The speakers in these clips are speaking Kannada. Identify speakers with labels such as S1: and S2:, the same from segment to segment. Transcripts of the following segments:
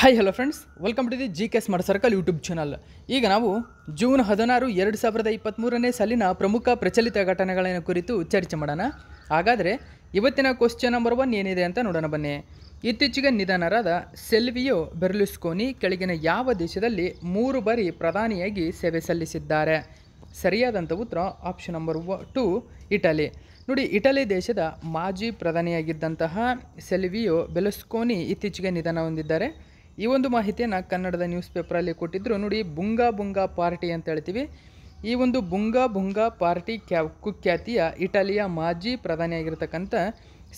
S1: Hi hello friends welcome to the G K smart circle YouTube channel ಈಗ ನಾವು ಜೂನ್ ಹದಿನಾರು ಎರಡು ಸಾವಿರದ ಇಪ್ಪತ್ತ್ಮೂರನೇ ಸಾಲಿನ ಪ್ರಮುಖ ಪ್ರಚಲಿತ ಘಟನೆಗಳನ್ನ ಕುರಿತು ಚರ್ಚೆ ಮಾಡೋಣ ಹಾಗಾದರೆ ಇವತ್ತಿನ ಕ್ವಶನ್ ನಂಬರ್ ಒನ್ ಏನಿದೆ ಅಂತ ನೋಡೋಣ ಬನ್ನಿ ಇತ್ತೀಚೆಗೆ ನಿಧನರಾದ ಸೆಲ್ವಿಯೋ ಬೆರ್ಲುಸ್ಕೋನಿ ಕೆಳಗಿನ ಯಾವ ದೇಶದಲ್ಲಿ ಮೂರು ಬಾರಿ ಪ್ರಧಾನಿಯಾಗಿ ಸೇವೆ ಸಲ್ಲಿಸಿದ್ದಾರೆ ಸರಿಯಾದಂಥ ಉತ್ತರ ಆಪ್ಷನ್ ನಂಬರ್ ಒ ಟು ಇಟಲಿ ನೋಡಿ ಇಟಲಿ ದೇಶದ ಮಾಜಿ ಪ್ರಧಾನಿಯಾಗಿದ್ದಂತಹ ಸೆಲ್ವಿಯೋ ಬೆಲುಸ್ಕೋನಿ ಇತ್ತೀಚೆಗೆ ನಿಧನ ಹೊಂದಿದ್ದಾರೆ ಈ ಒಂದು ಮಾಹಿತಿಯನ್ನು ಕನ್ನಡದ ನ್ಯೂಸ್ ಪೇಪರಲ್ಲಿ ಕೊಟ್ಟಿದ್ದರು ನೋಡಿ ಬುಂಗಾ ಬುಂಗಾ ಪಾರ್ಟಿ ಅಂತ ಹೇಳ್ತೀವಿ ಈ ಒಂದು ಬುಂಗಾ ಬುಂಗಾ ಪಾರ್ಟಿ ಕ್ಯಾ ಕುಖ್ಯಾತಿಯ ಇಟಲಿಯ ಮಾಜಿ ಪ್ರಧಾನಿಯಾಗಿರ್ತಕ್ಕಂಥ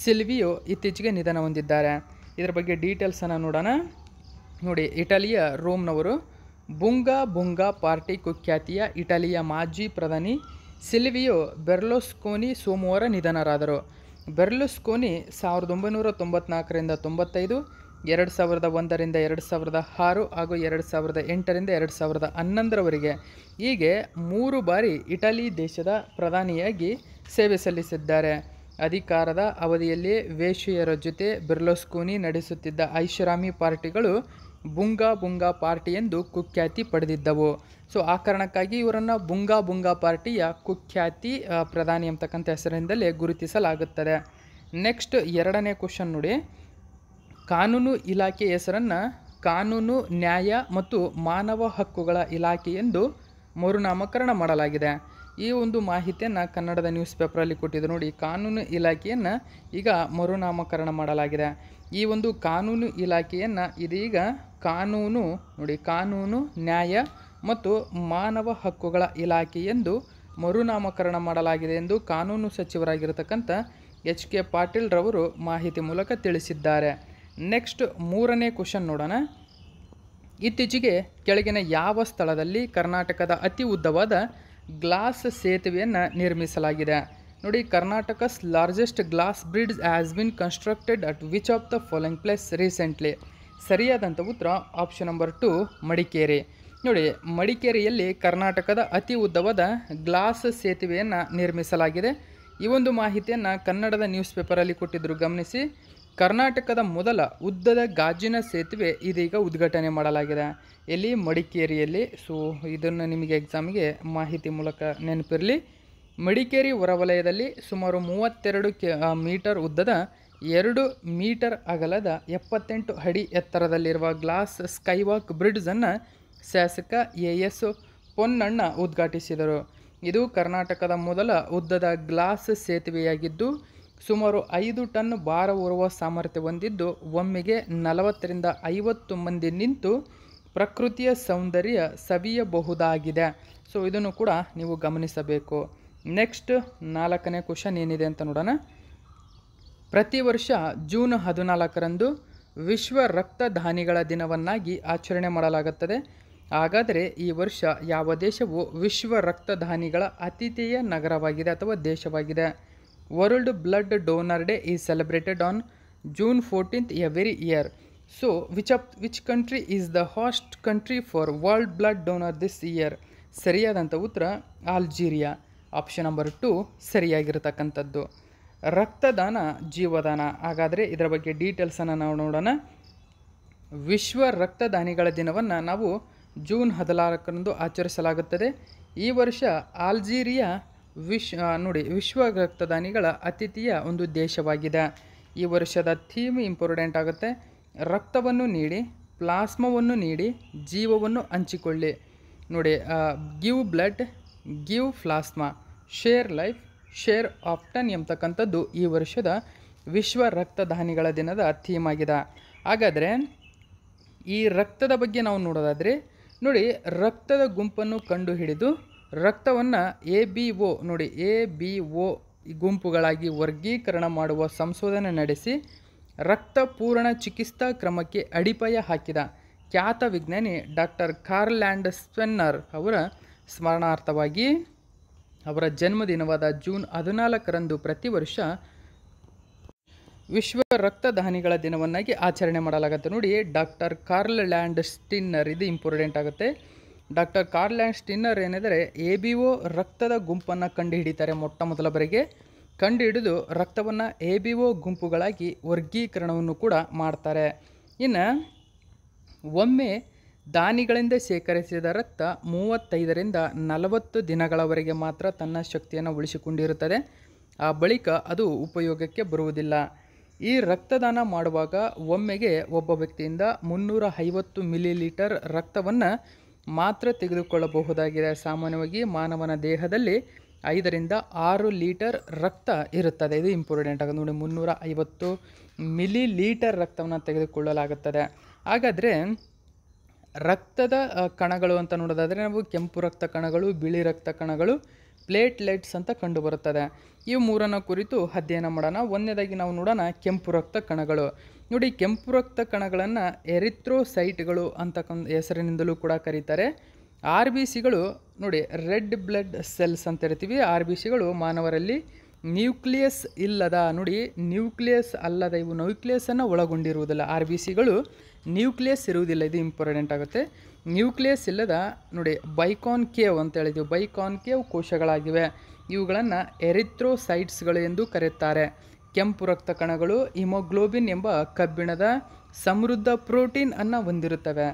S1: ಸಿಲ್ವಿಯೋ ಇತ್ತೀಚೆಗೆ ನಿಧನ ಹೊಂದಿದ್ದಾರೆ ಇದರ ಬಗ್ಗೆ ಡೀಟೇಲ್ಸನ್ನು ನೋಡೋಣ ನೋಡಿ ಇಟಲಿಯ ರೋಮ್ನವರು ಬುಂಗಾ ಬುಂಗಾ ಪಾರ್ಟಿ ಕುಖ್ಯಾತಿಯ ಇಟಲಿಯ ಮಾಜಿ ಪ್ರಧಾನಿ ಸಿಲ್ವಿಯೋ ಬೆರ್ಲೋಸ್ಕೋನಿ ಸೋಮವಾರ ನಿಧನರಾದರು ಬೆರ್ಲುಸ್ಕೋನಿ ಸಾವಿರದ ಒಂಬೈನೂರ ತೊಂಬತ್ನಾಲ್ಕರಿಂದ ತೊಂಬತ್ತೈದು ಎರಡು ಸಾವಿರದ ಒಂದರಿಂದ ಎರಡು ಸಾವಿರದ ಆರು ಹಾಗೂ ಎರಡು ಸಾವಿರದ ಎಂಟರಿಂದ ಎರಡು ಸಾವಿರದ ಹನ್ನೊಂದರವರೆಗೆ ಹೀಗೆ ಮೂರು ಬಾರಿ ಇಟಲಿ ದೇಶದ ಪ್ರಧಾನಿಯಾಗಿ ಸೇವೆ ಸಲ್ಲಿಸಿದ್ದಾರೆ ಅಧಿಕಾರದ ಅವಧಿಯಲ್ಲಿ ವೇಶ್ಯೆಯರ ಜೊತೆ ಬಿರ್ಲೋಸ್ಕೂನಿ ನಡೆಸುತ್ತಿದ್ದ ಐಷಾರಾಮಿ ಪಾರ್ಟಿಗಳು ಬುಂಗಾ ಬುಂಗಾ ಪಾರ್ಟಿ ಎಂದು ಕುಖ್ಯಾತಿ ಪಡೆದಿದ್ದವು ಸೊ ಆ ಕಾರಣಕ್ಕಾಗಿ ಇವರನ್ನು ಬುಂಗಾ ಬುಂಗಾ ಪಾರ್ಟಿಯ ಕುಖ್ಯಾತಿ ಪ್ರಧಾನಿ ಅಂತಕ್ಕಂಥ ಹೆಸರಿನಿಂದಲೇ ಗುರುತಿಸಲಾಗುತ್ತದೆ ನೆಕ್ಸ್ಟ್ ಎರಡನೇ ಕ್ವಶನ್ ನೋಡಿ ಕಾನೂನು ಇಲಾಖೆ ಹೆಸರನ್ನು ಕಾನೂನು ನ್ಯಾಯ ಮತ್ತು ಮಾನವ ಹಕ್ಕುಗಳ ಇಲಾಖೆ ಎಂದು ಮರುನಾಮಕರಣ ಮಾಡಲಾಗಿದೆ ಈ ಒಂದು ಮಾಹಿತಿಯನ್ನು ಕನ್ನಡದ ನ್ಯೂಸ್ ಪೇಪರಲ್ಲಿ ಕೊಟ್ಟಿದ್ದು ನೋಡಿ ಕಾನೂನು ಇಲಾಖೆಯನ್ನು ಈಗ ಮರುನಾಮಕರಣ ಮಾಡಲಾಗಿದೆ ಈ ಒಂದು ಕಾನೂನು ಇಲಾಖೆಯನ್ನು ಇದೀಗ ಕಾನೂನು ನೋಡಿ ಕಾನೂನು ನ್ಯಾಯ ಮತ್ತು ಮಾನವ ಹಕ್ಕುಗಳ ಇಲಾಖೆ ಎಂದು ಮರುನಾಮಕರಣ ಮಾಡಲಾಗಿದೆ ಎಂದು ಕಾನೂನು ಸಚಿವರಾಗಿರತಕ್ಕಂಥ ಎಚ್ ಕೆ ಪಾಟೀಲ್ರವರು ಮಾಹಿತಿ ಮೂಲಕ ತಿಳಿಸಿದ್ದಾರೆ ನೆಕ್ಸ್ಟ್ ಮೂರನೇ ಕ್ವಶನ್ ನೋಡೋಣ ಇತ್ತೀಚೆಗೆ ಕೆಳಗಿನ ಯಾವ ಸ್ಥಳದಲ್ಲಿ ಕರ್ನಾಟಕದ ಅತಿ ಉದ್ದವಾದ ಗ್ಲಾಸ್ ಸೇತುವೆಯನ್ನು ನಿರ್ಮಿಸಲಾಗಿದೆ ನೋಡಿ Karnataka's largest glass bridge has been constructed at which of the following place recently ಸರಿಯಾದಂಥ ಉತ್ತರ ಆಪ್ಷನ್ ನಂಬರ್ ಟು ಮಡಿಕೇರಿ ನೋಡಿ ಮಡಿಕೇರಿಯಲ್ಲಿ ಕರ್ನಾಟಕದ ಅತಿ ಉದ್ದವಾದ ಗ್ಲಾಸ್ ಸೇತುವೆಯನ್ನು ನಿರ್ಮಿಸಲಾಗಿದೆ ಈ ಒಂದು ಮಾಹಿತಿಯನ್ನು ಕನ್ನಡದ ನ್ಯೂಸ್ ಪೇಪರಲ್ಲಿ ಕೊಟ್ಟಿದ್ದರು ಗಮನಿಸಿ ಕರ್ನಾಟಕದ ಮೊದಲ ಉದ್ದದ ಗಾಜಿನ ಸೇತುವೆ ಇದೀಗ ಉದ್ಘಾಟನೆ ಮಾಡಲಾಗಿದೆ ಎಲ್ಲಿ ಮಡಿಕೇರಿಯಲ್ಲಿ ಸೊ ಇದನ್ನು ನಿಮಗೆ ಎಕ್ಸಾಮ್ಗೆ ಮಾಹಿತಿ ಮೂಲಕ ನೆನಪಿರಲಿ ಮಡಿಕೇರಿ ಹೊರವಲಯದಲ್ಲಿ ಸುಮಾರು ಮೂವತ್ತೆರಡು ಕೆ ಮೀಟರ್ ಉದ್ದದ ಎರಡು ಮೀಟರ್ ಅಗಲದ ಎಪ್ಪತ್ತೆಂಟು ಅಡಿ ಎತ್ತರದಲ್ಲಿರುವ ಗ್ಲಾಸ್ ಸ್ಕೈವಾಕ್ ಬ್ರಿಡ್ಜನ್ನು ಶಾಸಕ ಎ ಎಸ್ ಪೊನ್ನಣ್ಣ ಉದ್ಘಾಟಿಸಿದರು ಇದು ಕರ್ನಾಟಕದ ಮೊದಲ ಉದ್ದದ ಗ್ಲಾಸ್ ಸೇತುವೆಯಾಗಿದ್ದು ಸುಮಾರು ಐದು ಟನ್ ಭಾರ ಹೊರುವ ಸಾಮರ್ಥ್ಯ ಹೊಂದಿದ್ದು ಒಮ್ಮೆಗೆ ನಲವತ್ತರಿಂದ ಐವತ್ತು ಮಂದಿ ನಿಂತು ಪ್ರಕೃತಿಯ ಸೌಂದರ್ಯ ಸವಿಯಬಹುದಾಗಿದೆ ಸೊ ಇದನ್ನು ಕೂಡ ನೀವು ಗಮನಿಸಬೇಕು ನೆಕ್ಸ್ಟ್ ನಾಲ್ಕನೇ ಕ್ವಶನ್ ಏನಿದೆ ಅಂತ ನೋಡೋಣ ಪ್ರತಿ ವರ್ಷ ಜೂನ್ ಹದಿನಾಲ್ಕರಂದು ವಿಶ್ವ ರಕ್ತದಾನಿಗಳ ದಿನವನ್ನಾಗಿ ಆಚರಣೆ ಮಾಡಲಾಗುತ್ತದೆ ಹಾಗಾದರೆ ಈ ವರ್ಷ ಯಾವ ದೇಶವು ವಿಶ್ವ ರಕ್ತದಾನಿಗಳ ಅತಿಥೇಯ ನಗರವಾಗಿದೆ ಅಥವಾ ದೇಶವಾಗಿದೆ World Blood Donor Day is celebrated on June 14th every year. So, which, of, which country is the host country for World Blood Donor this year? Sariya Sariya Algeria. Option number Rakta jiva ಸರಿಯಾದಂಥ ಉತ್ತರ ಆಲ್ಜೀರಿಯಾ ಆಪ್ಷನ್ ನಂಬರ್ ಟು ಸರಿಯಾಗಿರತಕ್ಕಂಥದ್ದು ರಕ್ತದಾನ ಜೀವದಾನ ಹಾಗಾದರೆ ಇದರ ಬಗ್ಗೆ ಡೀಟೇಲ್ಸನ್ನು ನಾವು ನೋಡೋಣ ವಿಶ್ವ ರಕ್ತದಾನಿಗಳ ದಿನವನ್ನು ನಾವು ಜೂನ್ ಹದಿನಾಲ್ಕರಂದು ಆಚರಿಸಲಾಗುತ್ತದೆ ಈ ವರ್ಷ Algeria. ವಿಶ್ ನೋಡಿ ವಿಶ್ವ ರಕ್ತದಾನಿಗಳ ಅತಿಥಿಯ ಒಂದು ದೇಶವಾಗಿದೆ ಈ ವರ್ಷದ ಥೀಮ್ ಇಂಪಾರ್ಟೆಂಟ್ ಆಗುತ್ತೆ ರಕ್ತವನ್ನು ನೀಡಿ ಪ್ಲಾಸ್ಮಾವನ್ನು ನೀಡಿ ಜೀವವನ್ನು ಹಂಚಿಕೊಳ್ಳಿ ನೋಡಿ give blood give plasma share life share often ಎಂಬತಕ್ಕಂಥದ್ದು ಈ ವರ್ಷದ ವಿಶ್ವ ರಕ್ತದಾನಿಗಳ ದಿನದ ಥೀಮ್ ಆಗಿದೆ ಹಾಗಾದರೆ ಈ ರಕ್ತದ ಬಗ್ಗೆ ನಾವು ನೋಡೋದಾದರೆ ನೋಡಿ ರಕ್ತದ ಗುಂಪನ್ನು ಕಂಡುಹಿಡಿದು ರಕ್ತವನ್ನು ಎ ಬಿ ಒ ನೋಡಿ ಎ ಬಿ ಒ ಗುಂಪುಗಳಾಗಿ ವರ್ಗೀಕರಣ ಮಾಡುವ ಸಂಶೋಧನೆ ನಡೆಸಿ ರಕ್ತ ಪೂರಣ ಚಿಕಿತ್ಸಾ ಕ್ರಮಕ್ಕೆ ಅಡಿಪಾಯ ಹಾಕಿದ ಖ್ಯಾತ ವಿಜ್ಞಾನಿ ಡಾಕ್ಟರ್ ಕಾರ್ಲ್ಯಾಂಡ್ ಸ್ವೆನ್ನರ್ ಅವರ ಸ್ಮರಣಾರ್ಥವಾಗಿ ಅವರ ಜನ್ಮದಿನವಾದ ಜೂನ್ ಹದಿನಾಲ್ಕರಂದು ಪ್ರತಿ ವರ್ಷ ವಿಶ್ವ ರಕ್ತದಾನಿಗಳ ದಿನವನ್ನಾಗಿ ಆಚರಣೆ ಮಾಡಲಾಗುತ್ತೆ ನೋಡಿ ಡಾಕ್ಟರ್ ಕಾರ್ಲ್ ಲ್ಯಾಂಡ್ ಸ್ಟಿನ್ನರ್ ಇದು ಇಂಪಾರ್ಟೆಂಟ್ ಆಗುತ್ತೆ ಡಾಕ್ಟರ್ ಕಾರ್ಲ್ಯಾಂಡ್ ಸ್ಟಿನ್ನರ್ ಏನೆಂದರೆ ಎ ಬಿ ಒ ರಕ್ತದ ಗುಂಪನ್ನು ಕಂಡುಹಿಡಿತಾರೆ ಮೊಟ್ಟ ಮೊದಲ ಬಾರಿಗೆ ಕಂಡುಹಿಡಿದು ರಕ್ತವನ್ನು ಎ ಬಿ ಒ ಗುಂಪುಗಳಾಗಿ ವರ್ಗೀಕರಣವನ್ನು ಕೂಡ ಮಾಡ್ತಾರೆ ಇನ್ನು ಒಮ್ಮೆ ದಾನಿಗಳಿಂದ ಶೇಖರಿಸಿದ ರಕ್ತ ಮೂವತ್ತೈದರಿಂದ ನಲವತ್ತು ದಿನಗಳವರೆಗೆ ಮಾತ್ರ ತನ್ನ ಶಕ್ತಿಯನ್ನು ಉಳಿಸಿಕೊಂಡಿರುತ್ತದೆ ಆ ಬಳಿಕ ಅದು ಉಪಯೋಗಕ್ಕೆ ಬರುವುದಿಲ್ಲ ಈ ರಕ್ತದಾನ ಮಾಡುವಾಗ ಒಮ್ಮೆಗೆ ಒಬ್ಬ ವ್ಯಕ್ತಿಯಿಂದ ಮುನ್ನೂರ ಐವತ್ತು ಮಿಲಿಲೀಟರ್ ರಕ್ತವನ್ನು ಮಾತ್ರ ತೆಗೆದುಕೊಳ್ಳಬಹುದಾಗಿದೆ ಸಾಮಾನ್ಯವಾಗಿ ಮಾನವನ ದೇಹದಲ್ಲಿ ಐದರಿಂದ ಆರು ಲೀಟರ್ ರಕ್ತ ಇರುತ್ತದೆ ಇದು ಇಂಪಾರ್ಟೆಂಟ್ ಆಗುತ್ತೆ ನೋಡಿ ಮುನ್ನೂರ ಐವತ್ತು ಮಿಲಿ ಲೀಟರ್ ರಕ್ತವನ್ನು ತೆಗೆದುಕೊಳ್ಳಲಾಗುತ್ತದೆ ಹಾಗಾದರೆ ರಕ್ತದ ಕಣಗಳು ಅಂತ ನೋಡೋದಾದರೆ ನಾವು ಕೆಂಪು ರಕ್ತ ಕಣಗಳು ಬಿಳಿ ರಕ್ತ ಕಣಗಳು ಪ್ಲೇಟ್ಲೆಟ್ಸ್ ಅಂತ ಕಂಡುಬರುತ್ತದೆ ಈ ಮೂರನ್ನು ಕುರಿತು ಅಧ್ಯಯನ ಮಾಡೋಣ ಒಂದನೇದಾಗಿ ನಾವು ನೋಡೋಣ ಕೆಂಪು ರಕ್ತ ಕಣಗಳು ನೋಡಿ ಕೆಂಪು ರಕ್ತ ಕಣಗಳನ್ನು ಎರಿಥ್ರೋಸೈಟ್ಗಳು ಅಂತಕ್ಕಂಥ ಹೆಸರಿನಿಂದಲೂ ಕೂಡ ಕರೀತಾರೆ ಆರ್ ಬಿ ಸಿಗಳು ನೋಡಿ ರೆಡ್ ಬ್ಲಡ್ ಸೆಲ್ಸ್ ಅಂತ ಇರ್ತೀವಿ ಆರ್ ಬಿ ಸಿಗಳು ಮಾನವರಲ್ಲಿ ನ್ಯೂಕ್ಲಿಯಸ್ ಇಲ್ಲದ ನೋಡಿ ನ್ಯೂಕ್ಲಿಯಸ್ ಅಲ್ಲದ ಇವು ನ್ಯೂಕ್ಲಿಯಸನ್ನು ಒಳಗೊಂಡಿರುವುದಿಲ್ಲ ಆರ್ ಬಿ ಸಿಗಳು ನ್ಯೂಕ್ಲಿಯಸ್ ಇರುವುದಿಲ್ಲ ಇದು ಇಂಪಾರ್ಟೆಂಟ್ ಆಗುತ್ತೆ ನ್ಯೂಕ್ಲಿಯಸ್ ಇಲ್ಲದ ನೋಡಿ ಬೈಕಾನ್ ಕೇವ್ ಅಂತ ಹೇಳಿದ್ವಿ ಬೈಕಾನ್ ಕೇವ್ ಕೋಶಗಳಾಗಿವೆ ಇವುಗಳನ್ನು ಎರಿಥ್ರೋಸೈಟ್ಸ್ಗಳು ಎಂದು ಕರೆಯುತ್ತಾರೆ ಕೆಂಪು ರಕ್ತ ಕಣಗಳು ಹಿಮೋಗ್ಲೋಬಿನ್ ಎಂಬ ಕಬ್ಬಿಣದ ಸಮೃದ್ಧ ಪ್ರೋಟೀನ್ ಅನ್ನು ಹೊಂದಿರುತ್ತವೆ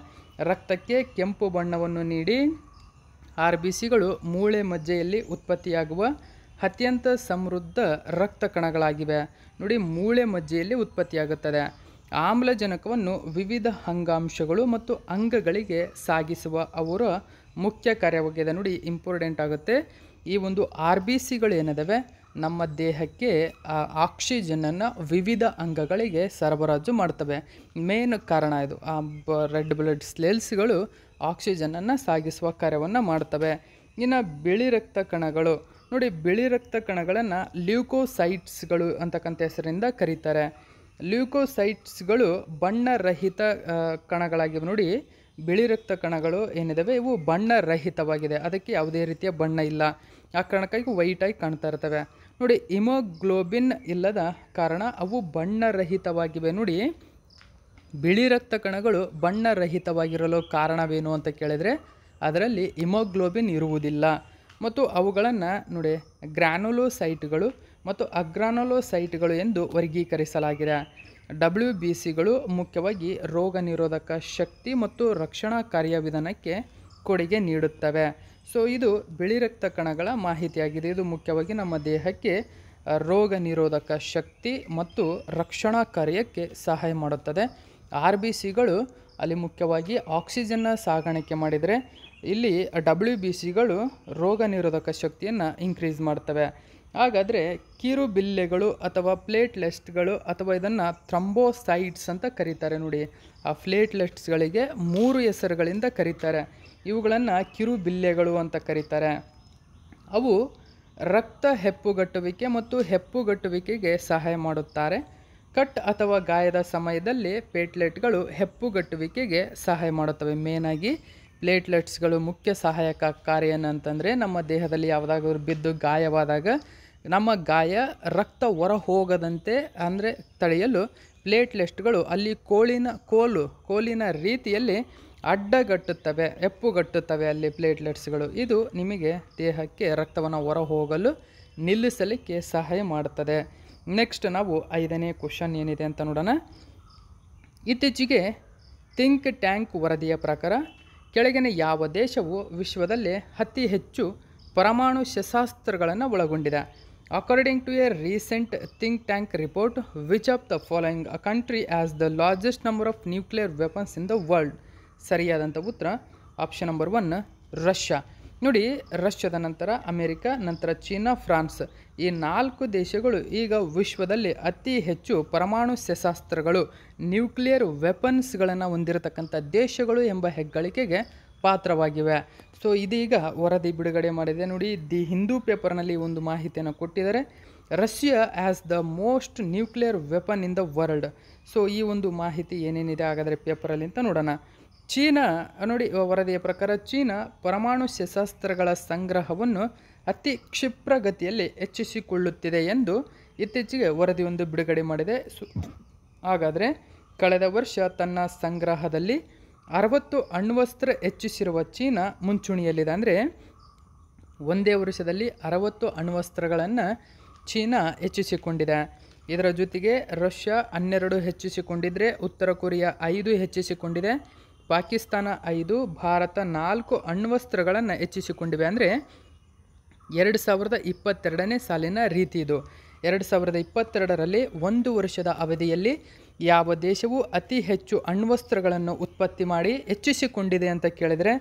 S1: ರಕ್ತಕ್ಕೆ ಕೆಂಪು ಬಣ್ಣವನ್ನು ನೀಡಿ ಆರ್ ಬಿ ಸಿಗಳು ಮೂಳೆ ಮಜ್ಜೆಯಲ್ಲಿ ಉತ್ಪತ್ತಿಯಾಗುವ ಅತ್ಯಂತ ಸಮೃದ್ಧ ರಕ್ತ ಕಣಗಳಾಗಿವೆ ನೋಡಿ ಮೂಳೆ ಮಜ್ಜೆಯಲ್ಲಿ ಉತ್ಪತ್ತಿಯಾಗುತ್ತದೆ ಆಮ್ಲಜನಕವನ್ನು ವಿವಿಧ ಅಂಗಾಂಶಗಳು ಮತ್ತು ಅಂಗಗಳಿಗೆ ಸಾಗಿಸುವ ಅವರ ಮುಖ್ಯ ಕಾರ್ಯವಾಗಿದೆ ನೋಡಿ ಇಂಪಾರ್ಟೆಂಟ್ ಆಗುತ್ತೆ ಈ ಒಂದು ಆರ್ ಬಿ ಸಿಗಳೇನಿದಾವೆ ನಮ್ಮ ದೇಹಕ್ಕೆ ಆಕ್ಸಿಜನನ್ನು ವಿವಿಧ ಅಂಗಗಳಿಗೆ ಸರಬರಾಜು ಮಾಡ್ತವೆ ಮೇನ್ ಕಾರಣ ಇದು ಆ ರೆಡ್ ಬ್ಲಡ್ ಸ್ಲೇಲ್ಸ್ಗಳು ಆಕ್ಸಿಜನನ್ನು ಸಾಗಿಸುವ ಕಾರ್ಯವನ್ನು ಮಾಡ್ತವೆ ಇನ್ನು ಬಿಳಿ ರಕ್ತ ಕಣಗಳು ನೋಡಿ ಬಿಳಿ ರಕ್ತ ಕಣಗಳನ್ನು ಲ್ಯೂಕೋಸೈಟ್ಸ್ಗಳು ಅಂತಕ್ಕಂಥ ಹೆಸರಿಂದ ಕರೀತಾರೆ ಲ್ಯೂಕೋಸೈಟ್ಸ್ಗಳು ಬಣ್ಣರಹಿತ ಕಣಗಳಾಗಿವೆ ನೋಡಿ ಬಿಳಿ ರಕ್ತ ಕಣಗಳು ಏನಿದಾವೆ ಇವು ಬಣ್ಣ ರಹಿತವಾಗಿದೆ ಅದಕ್ಕೆ ಯಾವುದೇ ರೀತಿಯ ಬಣ್ಣ ಇಲ್ಲ ಆ ಕಾರಣಕ್ಕಾಗಿ ವೈಟಾಗಿ ಕಾಣ್ತಾ ಇರ್ತವೆ ನೋಡಿ ಇಮೋಗ್ಲೋಬಿನ್ ಇಲ್ಲದ ಕಾರಣ ಅವು ಬಣ್ಣರಹಿತವಾಗಿವೆ ನೋಡಿ ಬಿಳಿ ರಕ್ತ ಕಣಗಳು ಬಣ್ಣರಹಿತವಾಗಿರಲು ಕಾರಣವೇನು ಅಂತ ಕೇಳಿದರೆ ಅದರಲ್ಲಿ ಇಮೋಗ್ಲೋಬಿನ್ ಇರುವುದಿಲ್ಲ ಮತ್ತು ಅವುಗಳನ್ನು ನೋಡಿ ಗ್ರ್ಯಾನುಲೋಸೈಟ್ಗಳು ಮತ್ತು ಅಗ್ರಾನುಲೋಸೈಟ್ಗಳು ಎಂದು ವರ್ಗೀಕರಿಸಲಾಗಿದೆ ಡಬ್ಲ್ಯೂ ಬಿ ಸಿಗಳು ಮುಖ್ಯವಾಗಿ ರೋಗ ನಿರೋಧಕ ಶಕ್ತಿ ಮತ್ತು ರಕ್ಷಣಾ ಕಾರ್ಯವಿಧಾನಕ್ಕೆ ಕೊಡುಗೆ ನೀಡುತ್ತವೆ ಸೊ ಇದು ಬಿಳಿ ರಕ್ತ ಕಣಗಳ ಮಾಹಿತಿಯಾಗಿದೆ ಇದು ಮುಖ್ಯವಾಗಿ ನಮ್ಮ ದೇಹಕ್ಕೆ ರೋಗ ನಿರೋಧಕ ಶಕ್ತಿ ಮತ್ತು ರಕ್ಷಣಾ ಕಾರ್ಯಕ್ಕೆ ಸಹಾಯ ಮಾಡುತ್ತದೆ ಆರ್ ಬಿ ಸಿಗಳು ಅಲ್ಲಿ ಮುಖ್ಯವಾಗಿ ಆಕ್ಸಿಜನ್ನ ಸಾಗಾಣಿಕೆ ಮಾಡಿದರೆ ಇಲ್ಲಿ ಡಬ್ಲ್ಯೂ ಬಿ ಸಿಗಳು ರೋಗ ನಿರೋಧಕ ಶಕ್ತಿಯನ್ನು ಇನ್ಕ್ರೀಸ್ ಮಾಡ್ತವೆ ಹಾಗಾದರೆ ಕಿರುಬಿಲ್ಲೆಗಳು ಅಥವಾ ಪ್ಲೇಟ್ಲೆಸ್ಟ್ಗಳು ಅಥವಾ ಇದನ್ನು ಥ್ರಂಬೋಸೈಡ್ಸ್ ಅಂತ ಕರೀತಾರೆ ನೋಡಿ ಆ ಪ್ಲೇಟ್ಲೆಟ್ಸ್ಗಳಿಗೆ ಮೂರು ಹೆಸರುಗಳಿಂದ ಕರೀತಾರೆ ಇವುಗಳನ್ನು ಕಿರುಬಿಲ್ಲೆಗಳು ಅಂತ ಕರೀತಾರೆ ಅವು ರಕ್ತ ಹೆಪ್ಪುಗಟ್ಟುವಿಕೆ ಮತ್ತು ಹೆಪ್ಪುಗಟ್ಟುವಿಕೆಗೆ ಸಹಾಯ ಮಾಡುತ್ತಾರೆ ಕಟ್ ಅಥವಾ ಗಾಯದ ಸಮಯದಲ್ಲಿ ಪೇಟ್ಲೆಟ್ಗಳು ಹೆಪ್ಪುಗಟ್ಟುವಿಕೆಗೆ ಸಹಾಯ ಮಾಡುತ್ತವೆ ಮೇನಾಗಿ ಪ್ಲೇಟ್ಲೆಟ್ಸ್ಗಳು ಮುಖ್ಯ ಸಹಾಯಕ ಕಾರ್ಯ ಏನಂತಂದರೆ ನಮ್ಮ ದೇಹದಲ್ಲಿ ಯಾವುದಾದ್ರೂ ಬಿದ್ದು ಗಾಯವಾದಾಗ ನಮ್ಮ ಗಾಯ ರಕ್ತ ಹೊರ ಹೋಗದಂತೆ ಅಂದರೆ ತಡೆಯಲು ಪ್ಲೇಟ್ಲೆಟ್ಸ್ಗಳು ಅಲ್ಲಿ ಕೋಳಿನ ಕೋಲು ಕೋಲಿನ ರೀತಿಯಲ್ಲಿ ಅಡ್ಡಗಟ್ಟುತ್ತವೆ ಎಪ್ಪುಗಟ್ಟುತ್ತವೆ ಅಲ್ಲಿ ಪ್ಲೇಟ್ಲೆಟ್ಸ್ಗಳು ಇದು ನಿಮಗೆ ದೇಹಕ್ಕೆ ರಕ್ತವನ್ನು ಹೊರ ಹೋಗಲು ನಿಲ್ಲಿಸಲಿಕ್ಕೆ ಸಹಾಯ ಮಾಡುತ್ತದೆ ನೆಕ್ಸ್ಟ್ ನಾವು ಐದನೇ ಕ್ವಶನ್ ಏನಿದೆ ಅಂತ ನೋಡೋಣ ಇತ್ತೀಚೆಗೆ ಥಿಂಕ್ ಟ್ಯಾಂಕ್ ವರದಿಯ ಪ್ರಕಾರ ಕೆಳಗಿನ ಯಾವ ದೇಶವು ವಿಶ್ವದಲ್ಲೇ ಅತಿ ಹೆಚ್ಚು ಪರಮಾಣು ಶಸ್ತ್ರಾಸ್ತ್ರಗಳನ್ನು ಒಳಗೊಂಡಿದೆ according to a recent think tank report which of the following a country has the largest number of nuclear weapons in the world ಸರಿಯಾದಂಥ ಉತ್ತರ ಆಪ್ಷನ್ ನಂಬರ್ ಒನ್ ರಷ್ಯಾ ನೋಡಿ ರಷ್ಯಾದ ನಂತರ ಅಮೇರಿಕ ನಂತರ ಚೀನಾ ಫ್ರಾನ್ಸ್ ಈ ನಾಲ್ಕು ದೇಶಗಳು ಈಗ ವಿಶ್ವದಲ್ಲಿ ಅತಿ ಹೆಚ್ಚು ಪರಮಾಣು ಶಸ್ತ್ರಾಸ್ತ್ರಗಳು ನ್ಯೂಕ್ಲಿಯರ್ ವೆಪನ್ಸ್ಗಳನ್ನು ಹೊಂದಿರತಕ್ಕಂಥ ದೇಶಗಳು ಎಂಬ ಹೆಗ್ಗಳಿಕೆಗೆ ಪಾತ್ರವಾಗಿವೆ ಸೊ ಇದೀಗ ವರದಿ ಬಿಡುಗಡೆ ಮಾಡಿದೆ ನೋಡಿ ದಿ ಹಿಂದೂ ಪೇಪರ್ನಲ್ಲಿ ಒಂದು ಮಾಹಿತಿಯನ್ನು ಕೊಟ್ಟಿದ್ದಾರೆ Russia has the most nuclear weapon in the world so ಈ ಒಂದು ಮಾಹಿತಿ ಏನೇನಿದೆ ಹಾಗಾದರೆ ಪೇಪರಲ್ಲಿ ಅಂತ ನೋಡೋಣ ಚೀನಾ ನೋಡಿ ವರದಿಯ ಪ್ರಕಾರ ಚೀನಾ ಪರಮಾಣು ಶಸ್ತ್ರಾಸ್ತ್ರಗಳ ಸಂಗ್ರಹವನ್ನು ಅತಿ ಕ್ಷಿಪ್ರಗತಿಯಲ್ಲಿ ಹೆಚ್ಚಿಸಿಕೊಳ್ಳುತ್ತಿದೆ ಎಂದು ಇತ್ತೀಚೆಗೆ ವರದಿಯೊಂದು ಬಿಡುಗಡೆ ಮಾಡಿದೆ ಸು ಹಾಗಾದರೆ ಕಳೆದ ವರ್ಷ ತನ್ನ ಸಂಗ್ರಹದಲ್ಲಿ ಅರವತ್ತು ಅಣ್ವಸ್ತ್ರ ಹೆಚ್ಚಿಸಿರುವ ಚೀನಾ ಮುಂಚೂಣಿಯಲ್ಲಿದೆ ಅಂದರೆ ಒಂದೇ ವರ್ಷದಲ್ಲಿ ಅರವತ್ತು ಅಣ್ವಸ್ತ್ರಗಳನ್ನು ಚೀನಾ ಹೆಚ್ಚಿಸಿಕೊಂಡಿದೆ ಇದರ ಜೊತೆಗೆ ರಷ್ಯಾ ಹನ್ನೆರಡು ಹೆಚ್ಚಿಸಿಕೊಂಡಿದ್ದರೆ ಉತ್ತರ ಕೊರಿಯಾ ಐದು ಹೆಚ್ಚಿಸಿಕೊಂಡಿದೆ ಪಾಕಿಸ್ತಾನ ಐದು ಭಾರತ ನಾಲ್ಕು ಅಣ್ವಸ್ತ್ರಗಳನ್ನು ಹೆಚ್ಚಿಸಿಕೊಂಡಿವೆ ಅಂದರೆ ಎರಡು ಸಾವಿರದ ಇಪ್ಪತ್ತೆರಡನೇ ಸಾಲಿನ ರೀತಿ ಇದು ಎರಡು ಸಾವಿರದ ಇಪ್ಪತ್ತೆರಡರಲ್ಲಿ ಒಂದು ವರ್ಷದ ಅವಧಿಯಲ್ಲಿ ಯಾವ ದೇಶವು ಅತಿ ಹೆಚ್ಚು ಅಣ್ವಸ್ತ್ರಗಳನ್ನು ಉತ್ಪತ್ತಿ ಮಾಡಿ ಹೆಚ್ಚಿಸಿಕೊಂಡಿದೆ ಅಂತ ಕೇಳಿದರೆ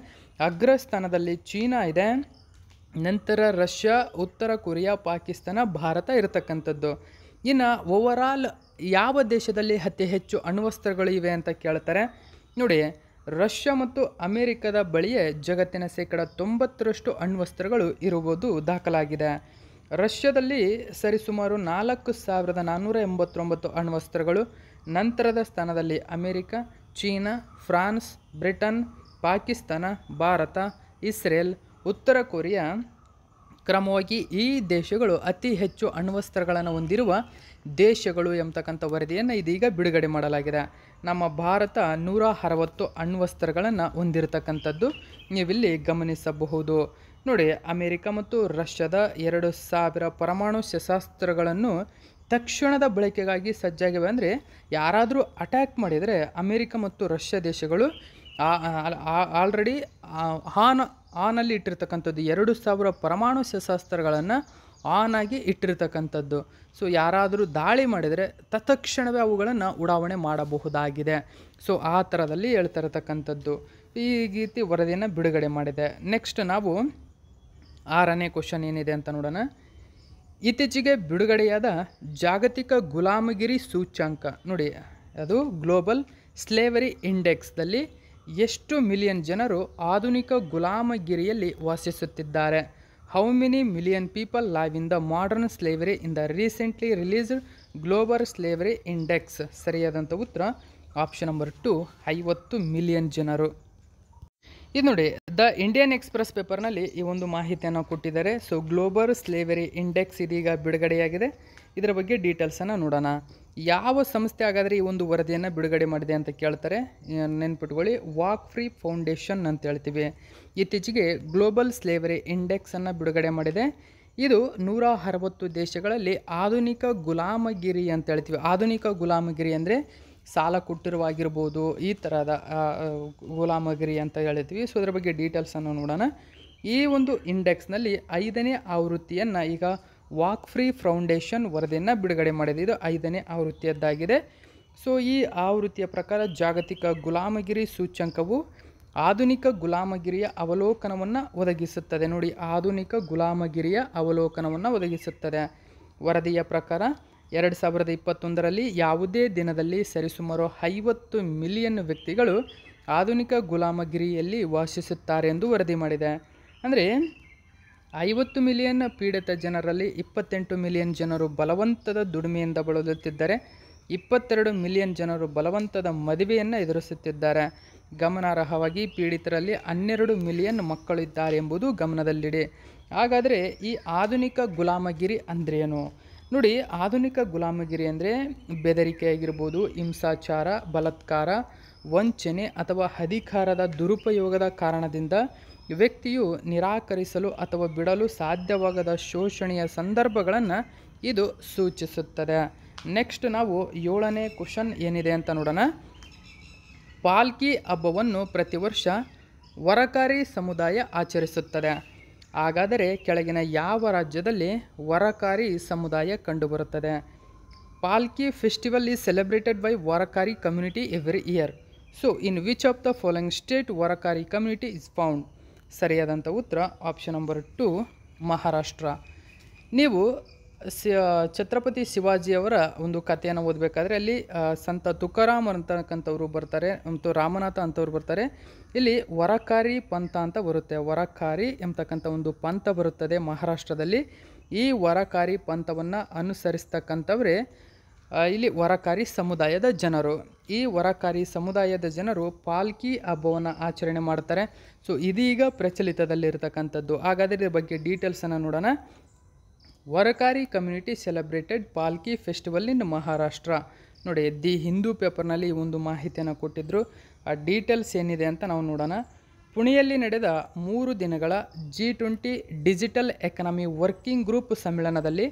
S1: ಅಗ್ರಸ್ಥಾನದಲ್ಲಿ ಚೀನಾ ಇದೆ ನಂತರ ರಷ್ಯಾ ಉತ್ತರ ಕೊರಿಯಾ ಪಾಕಿಸ್ತಾನ ಭಾರತ ಇರತಕ್ಕಂಥದ್ದು ಇನ್ನು ಓವರಾಲ್ ಯಾವ ದೇಶದಲ್ಲಿ ಅತಿ ಹೆಚ್ಚು ಅಣ್ವಸ್ತ್ರಗಳು ಇವೆ ಅಂತ ಕೇಳ್ತಾರೆ ನೋಡಿ ರಷ್ಯಾ ಮತ್ತು ಅಮೆರಿಕದ ಬಳಿಯೇ ಜಗತ್ತಿನ ಶೇಕಡ ತೊಂಬತ್ತರಷ್ಟು ಅಣ್ವಸ್ತ್ರಗಳು ಇರುವುದು ದಾಖಲಾಗಿದೆ ರಷ್ಯಾದಲ್ಲಿ ಸರಿಸುಮಾರು ನಾಲ್ಕು ಸಾವಿರದ ನಾನ್ನೂರ ಎಂಬತ್ತೊಂಬತ್ತು ಅಣ್ವಸ್ತ್ರಗಳು ನಂತರದ ಸ್ಥಾನದಲ್ಲಿ America China France Britain Pakistan Bharat Israel ಉತ್ತರ ಕೊರಿಯಾ ಕ್ರಮವಾಗಿ ಈ ದೇಶಗಳು ಅತಿ ಹೆಚ್ಚು ಅಣ್ವಸ್ತ್ರಗಳನ್ನು ಹೊಂದಿರುವ ದೇಶಗಳು ಎಂಬತಕ್ಕಂಥ ವರದಿಯನ್ನು ಇದೀಗ ಬಿಡುಗಡೆ ಮಾಡಲಾಗಿದೆ ನಮ್ಮ ಭಾರತ ನೂರ ಅರವತ್ತು ಅಣ್ವಸ್ತ್ರಗಳನ್ನು ಹೊಂದಿರತಕ್ಕಂಥದ್ದು ನೀವಿಲ್ಲಿ ಗಮನಿಸಬಹುದು ನೋಡಿ ಅಮೆರಿಕ ಮತ್ತು ರಷ್ಯಾದ ಎರಡು ಸಾವಿರ ಪರಮಾಣು ಶಸ್ತ್ರಗಳನ್ನು ತಕ್ಷಣದ ಬಳಕೆಗಾಗಿ ಸಜ್ಜಾಗಿವೆ ಅಂದರೆ ಯಾರಾದರೂ ಅಟ್ಯಾಕ್ ಮಾಡಿದರೆ ಅಮೆರಿಕ ಮತ್ತು ರಷ್ಯಾ ದೇಶಗಳು ಆಲ್ರೆಡಿ ಆನ್ ಆನಲ್ಲಿ ಇಟ್ಟಿರ್ತಕ್ಕಂಥದ್ದು ಎರಡು ಸಾವಿರ ಪರಮಾಣು ಶಸ್ತ್ರಗಳನ್ನು ಆನ್ ಆಗಿ ಇಟ್ಟಿರ್ತಕ್ಕಂಥದ್ದು ಸೊ ಯಾರಾದರೂ ದಾಳಿ ಮಾಡಿದರೆ ತತ್ಕ್ಷಣವೇ ಅವುಗಳನ್ನು ಉಡಾವಣೆ ಮಾಡಬಹುದಾಗಿದೆ ಸೊ ಆ ಥರದಲ್ಲಿ ಹೇಳ್ತಾ ಇರತಕ್ಕಂಥದ್ದು ಈ ರೀತಿ ವರದಿಯನ್ನು ಬಿಡುಗಡೆ ಮಾಡಿದೆ ನೆಕ್ಸ್ಟ್ ನಾವು ಆರನೇ ಕ್ವಶನ್ ಏನಿದೆ ಅಂತ ನೋಡೋಣ ಇತ್ತೀಚೆಗೆ ಬಿಡುಗಡೆಯಾದ ಜಾಗತಿಕ ಗುಲಾಮಗಿರಿ ಸೂಚ್ಯಾಂಕ ನೋಡಿ ಅದು ಗ್ಲೋಬಲ್ ಸ್ಲೇವರಿ ಇಂಡೆಕ್ಸ್ದಲ್ಲಿ ಎಷ್ಟು ಮಿಲಿಯನ್ ಜನರು ಆಧುನಿಕ ಗುಲಾಮಗಿರಿಯಲ್ಲಿ ವಾಸಿಸುತ್ತಿದ್ದಾರೆ how many million people live in the modern slavery in the recently released Global Slavery Index? ಸರಿಯಾದಂಥ ಉತ್ತರ ಆಪ್ಷನ್ ನಂಬರ್ ಟು ಐವತ್ತು ಮಿಲಿಯನ್ ಜನರು ಇದು ನೋಡಿ ದ ಇಂಡಿಯನ್ ಎಕ್ಸ್ಪ್ರೆಸ್ ಪೇಪರ್ನಲ್ಲಿ ಈ ಒಂದು ಮಾಹಿತಿಯನ್ನು ಕೊಟ್ಟಿದ್ದಾರೆ ಸೊ ಗ್ಲೋಬಲ್ ಸ್ಲೇವರಿ ಇಂಡೆಕ್ಸ್ ಇದೀಗ ಬಿಡುಗಡೆಯಾಗಿದೆ ಇದರ ಬಗ್ಗೆ ಡೀಟೇಲ್ಸನ್ನು ನೋಡೋಣ ಯಾವ ಸಂಸ್ಥೆ ಹಾಗಾದರೆ ಈ ಒಂದು ವರದಿಯನ್ನು ಬಿಡುಗಡೆ ಮಾಡಿದೆ ಅಂತ ಕೇಳ್ತಾರೆ ನೆನ್ಪಿಟ್ಕೊಳ್ಳಿ ವಾಕ್ ಫ್ರೀ ಫೌಂಡೇಶನ್ ಅಂತ ಹೇಳ್ತೀವಿ ಇತ್ತೀಚೆಗೆ ಗ್ಲೋಬಲ್ ಸ್ಲೇವರಿ ಇಂಡೆಕ್ಸನ್ನು ಬಿಡುಗಡೆ ಮಾಡಿದೆ ಇದು ನೂರ ಅರವತ್ತು ದೇಶಗಳಲ್ಲಿ ಆಧುನಿಕ ಗುಲಾಮಗಿರಿ ಅಂತ ಹೇಳ್ತೀವಿ ಆಧುನಿಕ ಗುಲಾಮಗಿರಿ ಅಂದರೆ ಸಾಲ ಆಗಿರ್ಬೋದು ಈ ಥರದ ಗುಲಾಮಗಿರಿ ಅಂತ ಹೇಳ್ತೀವಿ ಸೊ ಅದ್ರ ಬಗ್ಗೆ ಡೀಟೇಲ್ಸನ್ನು ನೋಡೋಣ ಈ ಒಂದು ಇಂಡೆಕ್ಸ್ನಲ್ಲಿ ಐದನೇ ಆವೃತ್ತಿಯನ್ನು ಈಗ ವಾಕ್ ಫ್ರೀ ಫೌಂಡೇಶನ್ ವರದಿಯನ್ನು ಬಿಡುಗಡೆ ಮಾಡಿದೆ ಇದು ಐದನೇ ಆವೃತ್ತಿಯದ್ದಾಗಿದೆ ಸೊ ಈ ಆವೃತ್ತಿಯ ಪ್ರಕಾರ ಜಾಗತಿಕ ಗುಲಾಮಗಿರಿ ಸೂಚ್ಯಂಕವು ಆಧುನಿಕ ಗುಲಾಮಗಿರಿಯ ಅವಲೋಕನವನ್ನು ಒದಗಿಸುತ್ತದೆ ನೋಡಿ ಆಧುನಿಕ ಗುಲಾಮಗಿರಿಯ ಅವಲೋಕನವನ್ನು ಒದಗಿಸುತ್ತದೆ ವರದಿಯ ಪ್ರಕಾರ ಎರಡು ಸಾವಿರದ ಇಪ್ಪತ್ತೊಂದರಲ್ಲಿ ಯಾವುದೇ ದಿನದಲ್ಲಿ ಸರಿಸುಮಾರು ಐವತ್ತು ಮಿಲಿಯನ್ ವ್ಯಕ್ತಿಗಳು ಆಧುನಿಕ ಗುಲಾಮಗಿರಿಯಲ್ಲಿ ವಾಸಿಸುತ್ತಾರೆ ಎಂದು ವರದಿ ಮಾಡಿದೆ ಅಂದರೆ ಐವತ್ತು ಮಿಲಿಯನ್ ಪೀಡಿತ ಜನರಲ್ಲಿ ಇಪ್ಪತ್ತೆಂಟು ಮಿಲಿಯನ್ ಜನರು ಬಲವಂತದ ದುಡಿಮೆಯಿಂದ ಬಳಲುತ್ತಿದ್ದರೆ ಇಪ್ಪತ್ತೆರಡು ಮಿಲಿಯನ್ ಜನರು ಬಲವಂತದ ಮದುವೆಯನ್ನು ಎದುರಿಸುತ್ತಿದ್ದಾರೆ ಗಮನಾರ್ಹವಾಗಿ ಪೀಡಿತರಲ್ಲಿ ಹನ್ನೆರಡು ಮಿಲಿಯನ್ ಮಕ್ಕಳು ಇದ್ದಾರೆ ಎಂಬುದು ಗಮನದಲ್ಲಿಡಿ ಹಾಗಾದರೆ ಈ ಆಧುನಿಕ ಗುಲಾಮಗಿರಿ ಅಂದ್ರೇನು ನೋಡಿ ಆಧುನಿಕ ಗುಲಾಮಗಿರಿ ಅಂದರೆ ಬೆದರಿಕೆ ಆಗಿರ್ಬೋದು ಹಿಂಸಾಚಾರ ಬಲತ್ಕಾರ ವಂಚನೆ ಅಥವಾ ಅಧಿಕಾರದ ದುರುಪಯೋಗದ ಕಾರಣದಿಂದ ವ್ಯಕ್ತಿಯು ನಿರಾಕರಿಸಲು ಅಥವಾ ಬಿಡಲು ಸಾಧ್ಯವಾಗದ ಶೋಷಣೆಯ ಸಂದರ್ಭಗಳನ್ನು ಇದು ಸೂಚಿಸುತ್ತದೆ ನೆಕ್ಸ್ಟ್ ನಾವು ಏಳನೇ ಕ್ವಶನ್ ಏನಿದೆ ಅಂತ ನೋಡೋಣ ಪಾಲ್ಕಿ ಹಬ್ಬವನ್ನು ಪ್ರತಿ ವರ್ಷ ವರಕಾರಿ ಸಮುದಾಯ ಆಚರಿಸುತ್ತದೆ ಹಾಗಾದರೆ ಕೆಳಗಿನ ಯಾವ ರಾಜ್ಯದಲ್ಲಿ ವರಕಾರಿ ಸಮುದಾಯ ಕಂಡುಬರುತ್ತದೆ Palki festival is celebrated by Varkari community every year so in which of the following state Varkari community is found ಸರಿಯಾದಂಥ ಉತ್ತರ ಆಪ್ಷನ್ ನಂಬರ್ ಟು ಮಹಾರಾಷ್ಟ್ರ ನೀವು ಸಿ ಛತ್ರಪತಿ ಶಿವಾಜಿಯವರ ಒಂದು ಕಥೆಯನ್ನು ಓದಬೇಕಾದ್ರೆ ಅಲ್ಲಿ ಸಂತ ತುಕಾರಾಮ್ ಅಂತಕ್ಕಂಥವ್ರು ಬರ್ತಾರೆ ಮತ್ತು ರಾಮನಾಥ ಅಂತವ್ರು ಬರ್ತಾರೆ ಇಲ್ಲಿ ವರಕಾರಿ ಪಂಥ ಅಂತ ಬರುತ್ತೆ ವರಕಾರಿ ಎಂಬತಕ್ಕಂಥ ಒಂದು ಪಂಥ ಬರುತ್ತದೆ ಮಹಾರಾಷ್ಟ್ರದಲ್ಲಿ ಈ ವರಕಾರಿ ಪಂಥವನ್ನು ಅನುಸರಿಸ್ತಕ್ಕಂಥವ್ರೆ ಇಲ್ಲಿ ವರಕಾರಿ ಸಮುದಾಯದ ಜನರು ಈ ವರಕಾರಿ ಸಮುದಾಯದ ಜನರು ಪಾಲ್ಕಿ ಹಬ್ಬವನ್ನು ಆಚರಣೆ ಮಾಡ್ತಾರೆ ಸೊ ಇದೀಗ ಪ್ರಚಲಿತದಲ್ಲಿರ್ತಕ್ಕಂಥದ್ದು ಹಾಗಾದರೆ ಇದ್ರ ಬಗ್ಗೆ ಡೀಟೇಲ್ಸನ್ನು ನೋಡೋಣ Varkari community celebrated Palki festival in Maharashtra ನೋಡಿ ದಿ ಹಿಂದೂ ಪೇಪರ್ನಲ್ಲಿ ಒಂದು ಮಾಹಿತಿಯನ್ನು ಕೊಟ್ಟಿದ್ದರು ಆ ಡೀಟೇಲ್ಸ್ ಏನಿದೆ ಅಂತ ನಾವು ನೋಡೋಣ ಪುಣೆಯಲ್ಲಿ ನಡೆದ ಮೂರು ದಿನಗಳ G twenty digital economy working group ಸಮ್ಮೇಳನದಲ್ಲಿ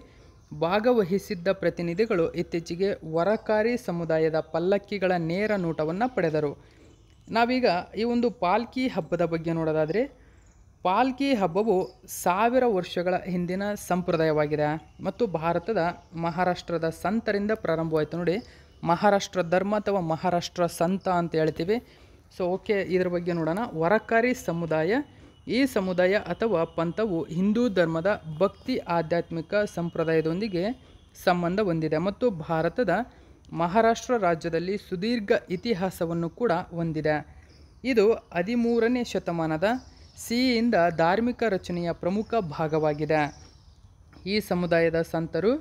S1: ಭಾಗವಹಿಸಿದ್ದ ಪ್ರತಿನಿಧಿಗಳು ಇತ್ತೀಚೆಗೆ ವರಕಾರಿ ಸಮುದಾಯದ ಪಲ್ಲಕ್ಕಿಗಳ ನೇರ ನೋಟವನ್ನು ಪಡೆದರು ನಾವೀಗ ಈ ಒಂದು ಪಾಲ್ಕಿ ಹಬ್ಬದ ಬಗ್ಗೆ ನೋಡೋದಾದರೆ ಪಾಲ್ಕಿ ಹಬ್ಬವು ಸಾವಿರ ವರ್ಷಗಳ ಹಿಂದಿನ ಸಂಪ್ರದಾಯವಾಗಿದೆ ಮತ್ತು ಭಾರತದ ಮಹಾರಾಷ್ಟ್ರದ ಸಂತರಿಂದ ಪ್ರಾರಂಭವಾಯಿತು ನೋಡಿ ಮಹಾರಾಷ್ಟ್ರ ಧರ್ಮ ಅಥವಾ ಮಹಾರಾಷ್ಟ್ರ ಸಂತ ಅಂತ ಹೇಳ್ತೀವಿ ಸೊ ಓಕೆ ಇದರ ಬಗ್ಗೆ ನೋಡೋಣ ವರಕಾರಿ ಸಮುದಾಯ ಈ ಸಮುದಾಯ ಅಥವಾ ಪಂಥವು ಹಿಂದೂ ಧರ್ಮದ ಭಕ್ತಿ ಆಧ್ಯಾತ್ಮಿಕ ಸಂಪ್ರದಾಯದೊಂದಿಗೆ ಸಂಬಂಧ ಹೊಂದಿದೆ ಮತ್ತು ಭಾರತದ ಮಹಾರಾಷ್ಟ್ರ ರಾಜ್ಯದಲ್ಲಿ ಸುದೀರ್ಘ ಇತಿಹಾಸವನ್ನು ಕೂಡ ಹೊಂದಿದೆ ಇದು ಹದಿಮೂರನೇ ಶತಮಾನದ ಸಿಯಿಂದ ಧಾರ್ಮಿಕ ರಚನೆಯ ಪ್ರಮುಖ ಭಾಗವಾಗಿದೆ ಈ ಸಮುದಾಯದ ಸಂತರು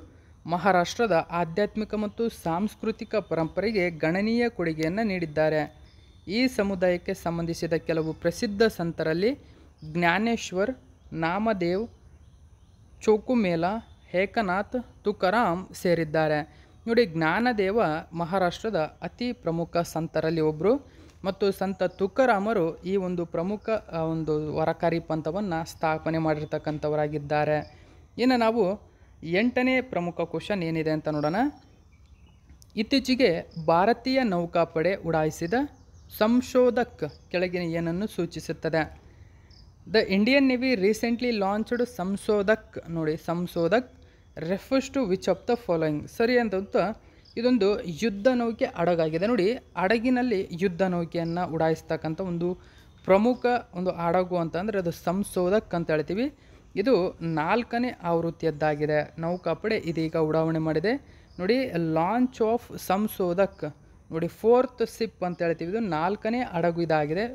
S1: ಮಹಾರಾಷ್ಟ್ರದ ಆಧ್ಯಾತ್ಮಿಕ ಮತ್ತು ಸಾಂಸ್ಕೃತಿಕ ಪರಂಪರೆಗೆ ಗಣನೀಯ ಕೊಡುಗೆಯನ್ನು ನೀಡಿದ್ದಾರೆ ಈ ಸಮುದಾಯಕ್ಕೆ ಸಂಬಂಧಿಸಿದ ಕೆಲವು ಪ್ರಸಿದ್ಧ ಸಂತರಲ್ಲಿ ಜ್ಞಾನೇಶ್ವರ್ ನಾಮದೇವ್ ಚೋಕುಮೇಲ ಏಕನಾಥ್ ತುಕಾರಾಮ್ ಸೇರಿದ್ದಾರೆ ನೋಡಿ ಜ್ಞಾನದೇವ ಮಹಾರಾಷ್ಟ್ರದ ಅತಿ ಪ್ರಮುಖ ಸಂತರಲ್ಲಿ ಒಬ್ಬರು ಮತ್ತು ಸಂತ ತುಕಾರಾಮರು ಈ ಒಂದು ಪ್ರಮುಖ ಒಂದು ವರಕಾರಿ ಪಂಥವನ್ನು ಸ್ಥಾಪನೆ ಮಾಡಿರ್ತಕ್ಕಂಥವರಾಗಿದ್ದಾರೆ ಇನ್ನು ನಾವು ಎಂಟನೇ ಪ್ರಮುಖ ಕ್ವಶನ್ ಏನಿದೆ ಅಂತ ನೋಡೋಣ ಇತ್ತೀಚೆಗೆ ಭಾರತೀಯ ನೌಕಾಪಡೆ ಉಡಾಯಿಸಿದ ಸಂಶೋಧಕ್ ಕೆಳಗಿನ ಏನನ್ನು ಸೂಚಿಸುತ್ತದೆ the Indian Navy recently launched Sanshodhak ನೋಡಿ Sanshodhak refers to which of the following ಸರಿ ಅಂತ ಇದೊಂದು ಯುದ್ಧ ನೌಕೆ ಹಡಗಾಗಿದೆ ನೋಡಿ ಹಡಗಿನಲ್ಲಿ ಯುದ್ಧ ನೌಕೆಯನ್ನು ಉಡಾಯಿಸ್ತಕ್ಕಂಥ ಒಂದು ಪ್ರಮುಖ ಒಂದು ಹಡಗು ಅಂತಂದರೆ ಅದು ಸಂಶೋಧಕ್ ಅಂತ ಹೇಳ್ತೀವಿ ಇದು ನಾಲ್ಕನೇ ಆವೃತ್ತಿಯದ್ದಾಗಿದೆ ನೌಕಾಪಡೆ ಇದೀಗ ಉಡಾವಣೆ ಮಾಡಿದೆ ನೋಡಿ ಲಾಂಚ್ ಆಫ್ ಸಂಶೋಧಕ್ ನೋಡಿ ಫೋರ್ತ್ ಸಿಪ್ ಅಂತ ಹೇಳ್ತೀವಿ ಇದು ನಾಲ್ಕನೇ ಹಡಗು ಇದಾಗಿದೆ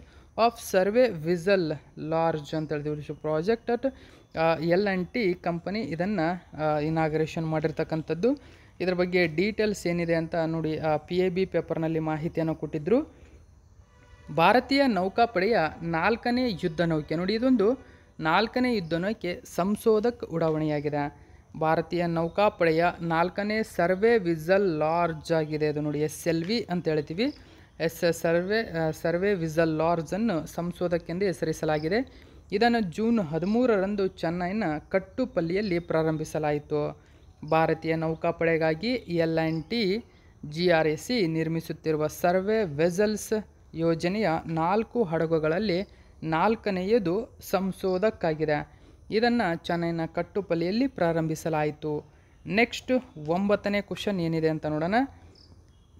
S1: ಆಫ್ ಸರ್ವೆ ವಿಸಲ್ ಲಾರ್ಜ್ ಅಂತ ಹೇಳ್ತೀವಿ project at L and T company ಇದನ್ನು ಇನಾಗ್ರೇಷನ್ ಮಾಡಿರ್ತಕ್ಕಂಥದ್ದು ಇದರ ಬಗ್ಗೆ ಡೀಟೇಲ್ಸ್ ಏನಿದೆ ಅಂತ ನೋಡಿ ಪಿ ಎ ಬಿ ಪೇಪರ್ನಲ್ಲಿ ಮಾಹಿತಿಯನ್ನು ಕೊಟ್ಟಿದ್ದರು ಭಾರತೀಯ ನೌಕಾಪಡೆಯ ನಾಲ್ಕನೇ ಯುದ್ಧ ನೌಕೆ ನೋಡಿ ಇದೊಂದು ನಾಲ್ಕನೇ ಯುದ್ಧ ನೌಕೆ ಸಂಶೋಧಕ್ ಉಡಾವಣೆಯಾಗಿದೆ ಭಾರತೀಯ ನೌಕಾಪಡೆಯ ನಾಲ್ಕನೇ ಸರ್ವೆ ವಿಸಲ್ ಲಾರ್ಜ್ ಆಗಿದೆ ಅದು ನೋಡಿ ಎಸ್ ಎಲ್ ವಿ ಅಂತ ಹೇಳ್ತೀವಿ ಎಸ್ ಸರ್ವೆ ಸರ್ವೆ ವಿಸಲ್ ಲಾರ್ಜನ್ನು ಸಂಶೋಧಕೆಂದು ಹೆಸರಿಸಲಾಗಿದೆ ಇದನ್ನು ಜೂನ್ ಹದಿಮೂರರಂದು ಚೆನ್ನೈನ ಕಟ್ಟುಪಲ್ಲಿಯಲ್ಲಿ ಪ್ರಾರಂಭಿಸಲಾಯಿತು ಭಾರತೀಯ ನೌಕಾಪಡೆಗಾಗಿ L and T G R A C ನಿರ್ಮಿಸುತ್ತಿರುವ ಸರ್ವೆ ವೆಸಲ್ಸ್ ಯೋಜನೆಯ ನಾಲ್ಕು ಹಡಗುಗಳಲ್ಲಿ ನಾಲ್ಕನೆಯದು ಸಂಶೋಧಕ್ಕಾಗಿದೆ ಇದನ್ನು ಚೆನ್ನೈನ ಕಟ್ಟುಪಲ್ಲಿಯಲ್ಲಿ ಪ್ರಾರಂಭಿಸಲಾಯಿತು ನೆಕ್ಸ್ಟ್ ಒಂಬತ್ತನೇ ಕ್ವಶನ್ ಏನಿದೆ ಅಂತ ನೋಡೋಣ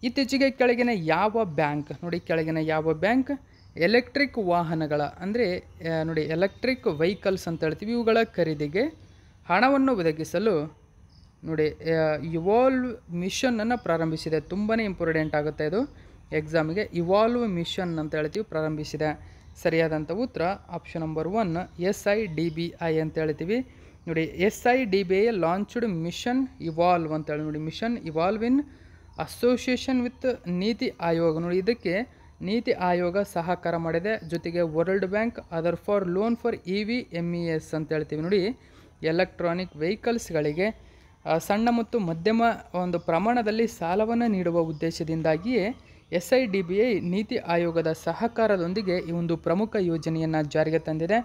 S1: ಇತ್ತೀಚೆಗೆ ಕೆಳಗಿನ ಯಾವ ಬ್ಯಾಂಕ್ ನೋಡಿ ಕೆಳಗಿನ ಯಾವ ಬ್ಯಾಂಕ್ ಎಲೆಕ್ಟ್ರಿಕ್ ವಾಹನಗಳ ಅಂದರೆ ನೋಡಿ ಎಲೆಕ್ಟ್ರಿಕ್ ವೆಹಿಕಲ್ಸ್ ಅಂತ ಹೇಳ್ತೀವಿ ಇವುಗಳ ಖರೀದಿಗೆ ಹಣವನ್ನು ಒದಗಿಸಲು ನೋಡಿ ಇವಾಲ್ವ್ ಮಿಷನನ್ನು ಪ್ರಾರಂಭಿಸಿದೆ ತುಂಬಾ ಇಂಪಾರ್ಟೆಂಟ್ ಆಗುತ್ತೆ ಇದು ಎಕ್ಸಾಮಿಗೆ ಇವಾಲ್ವ್ ಮಿಷನ್ ಅಂತ ಹೇಳ್ತೀವಿ ಪ್ರಾರಂಭಿಸಿದೆ ಸರಿಯಾದಂಥ ಉತ್ತರ option number one S I D B I ಅಂತ ಹೇಳ್ತೀವಿ ನೋಡಿ S I D B I launched mission evolve ಅಂತೇಳಿ ನೋಡಿ mission evolve in association with NITI Aayog ನೋಡಿ ಇದಕ್ಕೆ ನೀತಿ ಆಯೋಗ ಸಹಕಾರ ಮಾಡಿದೆ ಜೊತೆಗೆ world bank other for loan for E V M E S ಅಂತ ಹೇಳ್ತೀವಿ ನೋಡಿ ಎಲೆಕ್ಟ್ರಾನಿಕ್ ವೆಹಿಕಲ್ಸ್ಗಳಿಗೆ ಸಣ್ಣ ಮತ್ತು ಮಧ್ಯಮ ಒಂದು ಪ್ರಮಾಣದಲ್ಲಿ ಸಾಲವನ್ನು ನೀಡುವ ಉದ್ದೇಶದಿಂದಾಗಿಯೇ S I D B I NITI ಆಯೋಗದ ಸಹಕಾರದೊಂದಿಗೆ ಈ ಒಂದು ಪ್ರಮುಖ ಯೋಜನೆಯನ್ನು ಜಾರಿಗೆ ತಂದಿದೆ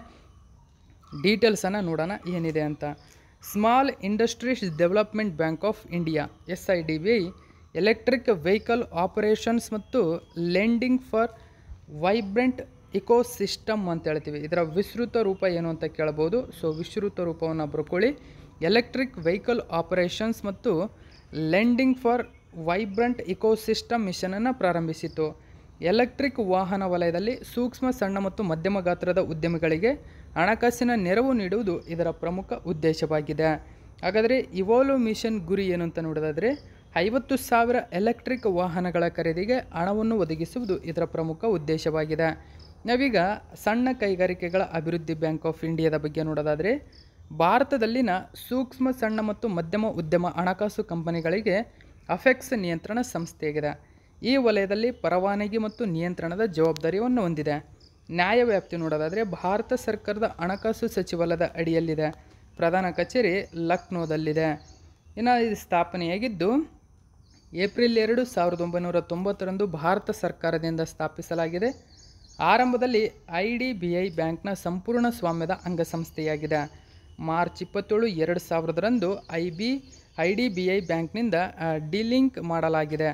S1: ಡೀಟೇಲ್ಸನ್ನು ನೋಡೋಣ ಏನಿದೆ ಅಂತ small industries development bank of India S I D B I electric vehicle operations ಮತ್ತು ಲೆಂಡಿಂಗ್ ಫಾರ್ ವೈಬ್ರೆಂಟ್ ಇಕೋಸಿಸ್ಟಮ್ ಅಂತ ಹೇಳ್ತೀವಿ ಇದರ ವಿಸ್ತೃತ ರೂಪ ಏನು ಅಂತ ಕೇಳ್ಬೋದು ಸೊ ವಿಸ್ತೃತ ರೂಪವನ್ನು ಬರ್ಕೊಳ್ಳಿ ಎಲೆಕ್ಟ್ರಿಕ್ ವೆಹಿಕಲ್ ಆಪರೇಷನ್ಸ್ ಮತ್ತು ಲೆಂಡಿಂಗ್ ಫಾರ್ ವೈಬ್ರೆಂಟ್ ಇಕೋಸಿಸ್ಟಮ್ ಮಿಷನನ್ನು ಪ್ರಾರಂಭಿಸಿತು ಎಲೆಕ್ಟ್ರಿಕ್ ವಾಹನ ವಲಯದಲ್ಲಿ ಸೂಕ್ಷ್ಮ ಸಣ್ಣ ಮತ್ತು ಮಧ್ಯಮ ಗಾತ್ರದ ಉದ್ಯಮಿಗಳಿಗೆ ಹಣಕಾಸಿನ ನೆರವು ನೀಡುವುದು ಇದರ ಪ್ರಮುಖ ಉದ್ದೇಶವಾಗಿದೆ ಹಾಗಾದರೆ ಇವೋಲೋ ಮಿಷನ್ ಗುರಿ ಏನು ಅಂತ ನೋಡೋದಾದರೆ ಐವತ್ತು ಸಾವಿರ ಎಲೆಕ್ಟ್ರಿಕ್ ವಾಹನಗಳ ಖರೀದಿಗೆ ಹಣವನ್ನು ಒದಗಿಸುವುದು ಇದರ ಪ್ರಮುಖ ಉದ್ದೇಶವಾಗಿದೆ ನಾವೀಗ ಸಣ್ಣ ಕೈಗಾರಿಕೆಗಳ ಅಭಿವೃದ್ಧಿ ಬ್ಯಾಂಕ್ ಆಫ್ ಇಂಡಿಯಾದ ಬಗ್ಗೆ ನೋಡೋದಾದರೆ ಭಾರತದಲ್ಲಿನ ಸೂಕ್ಷ್ಮ ಸಣ್ಣ ಮತ್ತು ಮಧ್ಯಮ ಉದ್ಯಮ ಹಣಕಾಸು ಕಂಪನಿಗಳಿಗೆ ಅಫೆಕ್ಸ್ ನಿಯಂತ್ರಣ ಸಂಸ್ಥೆಯಾಗಿದೆ ಈ ವಲಯದಲ್ಲಿ ಪರವಾನಗಿ ಮತ್ತು ನಿಯಂತ್ರಣದ ಜವಾಬ್ದಾರಿಯನ್ನು ಹೊಂದಿದೆ ನ್ಯಾಯವ್ಯಾಪ್ತಿ ನೋಡೋದಾದರೆ ಭಾರತ ಸರ್ಕಾರದ ಹಣಕಾಸು ಸಚಿವಾಲಯದ ಅಡಿಯಲ್ಲಿದೆ ಪ್ರಧಾನ ಕಚೇರಿ ಲಕ್ನೋದಲ್ಲಿದೆ ಇನ್ನು ಇದು ಸ್ಥಾಪನೆಯಾಗಿದ್ದು ಏಪ್ರಿಲ್ ಎರಡು ಸಾವಿರದ ಒಂಬೈನೂರ ತೊಂಬತ್ತರಂದು ಭಾರತ ಸರ್ಕಾರದಿಂದ ಸ್ಥಾಪಿಸಲಾಗಿದೆ ಆರಂಭದಲ್ಲಿ ಐ ಡಿ ಬಿ ಐ ಬ್ಯಾಂಕ್ನ ಸಂಪೂರ್ಣ ಸ್ವಾಮ್ಯದ ಅಂಗಸಂಸ್ಥೆಯಾಗಿದೆ ಮಾರ್ಚ್ ಇಪ್ಪತ್ತೇಳು ಎರಡು ಸಾವಿರದರಂದು I B I D B I ಬ್ಯಾಂಕ್ನಿಂದ ಡಿಲಿಂಕ್ ಮಾಡಲಾಗಿದೆ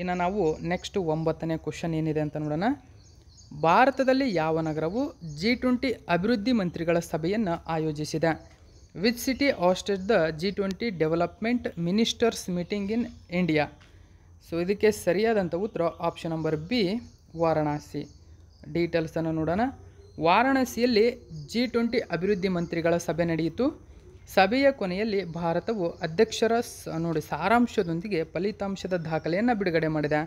S1: ಇನ್ನು ನಾವು ನೆಕ್ಸ್ಟ್ ಒಂಬತ್ತನೇ ಕ್ವಶನ್ ಏನಿದೆ ಅಂತ ನೋಡೋಣ ಭಾರತದಲ್ಲಿ ಯಾವ ನಗರವು ಜಿ ಟ್ವೆಂಟಿ ಅಭಿವೃದ್ಧಿ ಮಂತ್ರಿಗಳ ಸಭೆಯನ್ನು ಆಯೋಜಿಸಿದೆ which city city the G twenty development ministers meeting in India so ಇದಕ್ಕೆ ಸರಿಯಾದಂಥ ಉತ್ತರ ಆಪ್ಷನ್ ನಂಬರ್ ಬಿ ವಾರಣಾಸಿ ಡೀಟೇಲ್ಸನ್ನು ನೋಡೋಣ ವಾರಣಾಸಿಯಲ್ಲಿ ಜಿ ಟ್ವೆಂಟಿ ಅಭಿವೃದ್ಧಿ ಮಂತ್ರಿಗಳ ಸಭೆ ನಡೆಯಿತು ಸಭೆಯ ಕೊನೆಯಲ್ಲಿ ಭಾರತವು ಅಧ್ಯಕ್ಷರ ನೋಡಿ ಸಾರಾಂಶದೊಂದಿಗೆ ಫಲಿತಾಂಶದ ದಾಖಲೆಯನ್ನು ಬಿಡುಗಡೆ ಮಾಡಿದೆ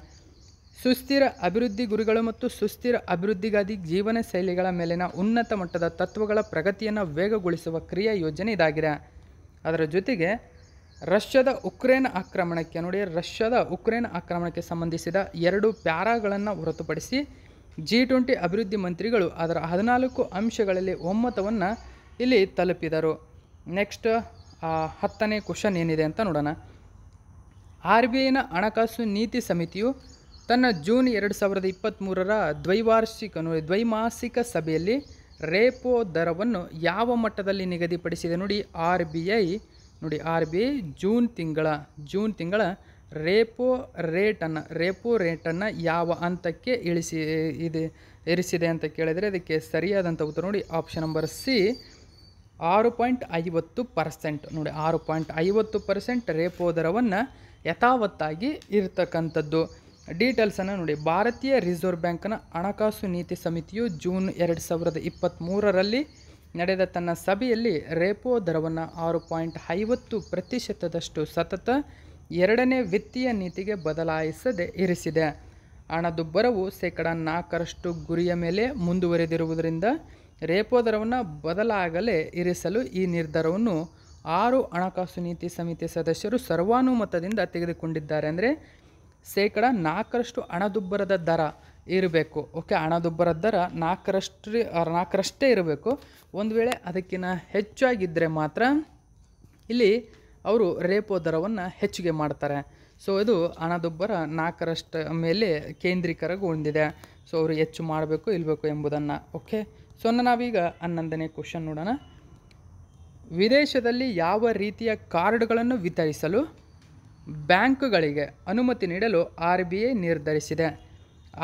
S1: ಸುಸ್ಥಿರ ಅಭಿವೃದ್ಧಿ ಗುರಿಗಳು ಮತ್ತು ಸುಸ್ಥಿರ ಅಭಿವೃದ್ಧಿಗಾಗಿ ಜೀವನ ಶೈಲಿಗಳ ಮೇಲಿನ ಉನ್ನತ ಮಟ್ಟದ ತತ್ವಗಳ ಪ್ರಗತಿಯನ್ನು ವೇಗಗೊಳಿಸುವ ಕ್ರಿಯಾ ಯೋಜನೆ ಇದಾಗಿದೆ ಅದರ ಜೊತೆಗೆ ರಷ್ಯಾದ ಉಕ್ರೇನ್ ಆಕ್ರಮಣಕ್ಕೆ ನೋಡಿ ರಷ್ಯಾದ ಉಕ್ರೇನ್ ಆಕ್ರಮಣಕ್ಕೆ ಸಂಬಂಧಿಸಿದ ಎರಡು ಪ್ಯಾರಾಗಳನ್ನು ಹೊರತುಪಡಿಸಿ ಜಿ ಟ್ವೆಂಟಿ ಅಭಿವೃದ್ಧಿ ಮಂತ್ರಿಗಳು ಅದರ ಹದಿನಾಲ್ಕು ಅಂಶಗಳಲ್ಲಿ ಒಮ್ಮತವನ್ನು ಇಲ್ಲಿ ತಲುಪಿದರು ನೆಕ್ಸ್ಟ್ ಹತ್ತನೇ ಕ್ವಶನ್ ಏನಿದೆ ಅಂತ ನೋಡೋಣ ಆರ್ ಬಿ ಐನ ಹಣಕಾಸು ನೀತಿ ಸಮಿತಿಯು ತನ್ನ ಜೂನ್ ಎರಡು ಸಾವಿರದ ಇಪ್ಪತ್ತ್ಮೂರರ ದ್ವೈವಾರ್ಷಿಕ ದ್ವೈಮಾಸಿಕ ಸಭೆಯಲ್ಲಿ ರೇಪೋ ದರವನ್ನು ಯಾವ ಮಟ್ಟದಲ್ಲಿ ನಿಗದಿಪಡಿಸಿದೆ ನೋಡಿ ಆರ್ ಬಿ ಐ ನೋಡಿ ಆರ್ ಬಿ ಐ ಜೂನ್ ತಿಂಗಳ ಜೂನ್ ತಿಂಗಳ ರೇಪೋ ರೇಟನ್ನು ರೇಪೋ ರೇಟನ್ನು ಯಾವ ಹಂತಕ್ಕೆ ಇಳಿಸಿ ಇದೆ ಇರಿಸಿದೆ ಅಂತ ಕೇಳಿದರೆ ಅದಕ್ಕೆ ಸರಿಯಾದಂಥ ಉತ್ತರ ನೋಡಿ ಆಪ್ಷನ್ ನಂಬರ್ ಸಿ ಆರು ಪಾಯಿಂಟ್ ಐವತ್ತು ಪರ್ಸೆಂಟ್ ನೋಡಿ ಆರು ಪಾಯಿಂಟ್ ಐವತ್ತು ಪರ್ಸೆಂಟ್ ರೇಪೋ ದರವನ್ನು ಯಥಾವತ್ತಾಗಿ ಇರ್ತಕ್ಕಂಥದ್ದು ಡೀಟೇಲ್ಸನ್ನು ನೋಡಿ ಭಾರತೀಯ ರಿಸರ್ವ್ ಬ್ಯಾಂಕ್ನ ಹಣಕಾಸು ನೀತಿ ಸಮಿತಿಯು ಜೂನ್ ಎರಡು ಸಾವಿರದ ಇಪ್ಪತ್ತ್ಮೂರರಲ್ಲಿ ನಡೆದ ತನ್ನ ಸಭೆಯಲ್ಲಿ ರೇಪೋ ದರವನ್ನು ಆರು ಪಾಯಿಂಟ್ ಐವತ್ತು ಪ್ರತಿಶತದಷ್ಟು ಸತತ ಎರಡನೇ ವಿತ್ತೀಯ ನೀತಿಗೆ ಬದಲಾಯಿಸದೆ ಇರಿಸಿದೆ ಹಣದುಬ್ಬರವು ಶೇಕಡ ನಾಲ್ಕರಷ್ಟು ಗುರಿಯ ಮೇಲೆ ಮುಂದುವರೆದಿರುವುದರಿಂದ ರೇಪೋ ದರವನ್ನು ಬದಲಾಗಲೇ ಇರಿಸಲು ಈ ನಿರ್ಧಾರವನ್ನು ಆರು ಹಣಕಾಸು ನೀತಿ ಸಮಿತಿ ಸದಸ್ಯರು ಸರ್ವಾನುಮತದಿಂದ ತೆಗೆದುಕೊಂಡಿದ್ದಾರೆ ಅಂದರೆ ಶೇಕಡ ನಾಲ್ಕರಷ್ಟು ಹಣದುಬ್ಬರದ ದರ ಇರಬೇಕು ಓಕೆ ಹಣದುಬ್ಬರದ ದರ ನಾಲ್ಕರಷ್ಟು ನಾಲ್ಕರಷ್ಟೇ ಇರಬೇಕು ಒಂದು ವೇಳೆ ಅದಕ್ಕಿಂತ ಹೆಚ್ಚಾಗಿದ್ದರೆ ಮಾತ್ರ ಇಲ್ಲಿ ಅವರು ರೇಪೋ ದರವನ್ನು ಹೆಚ್ಚಿಗೆ ಮಾಡ್ತಾರೆ ಸೊ ಇದು ಹಣದುಬ್ಬರ ನಾಲ್ಕರಷ್ಟು ಮೇಲೆ ಕೇಂದ್ರೀಕರಗೊಂಡಿದೆ ಸೊ ಅವರು ಹೆಚ್ಚು ಮಾಡಬೇಕು ಇಲ್ಲಬೇಕು ಎಂಬುದನ್ನು ಓಕೆ ಸೊ ನಾವೀಗ ಹನ್ನೊಂದನೇ ಕ್ವಶನ್ ನೋಡೋಣ ವಿದೇಶದಲ್ಲಿ ಯಾವ ರೀತಿಯ ಕಾರ್ಡ್ಗಳನ್ನು ವಿತರಿಸಲು ಬ್ಯಾಂಕುಗಳಿಗೆ ಅನುಮತಿ ನೀಡಲು ಆರ್ ಬಿ ಐ ನಿರ್ಧರಿಸಿದೆ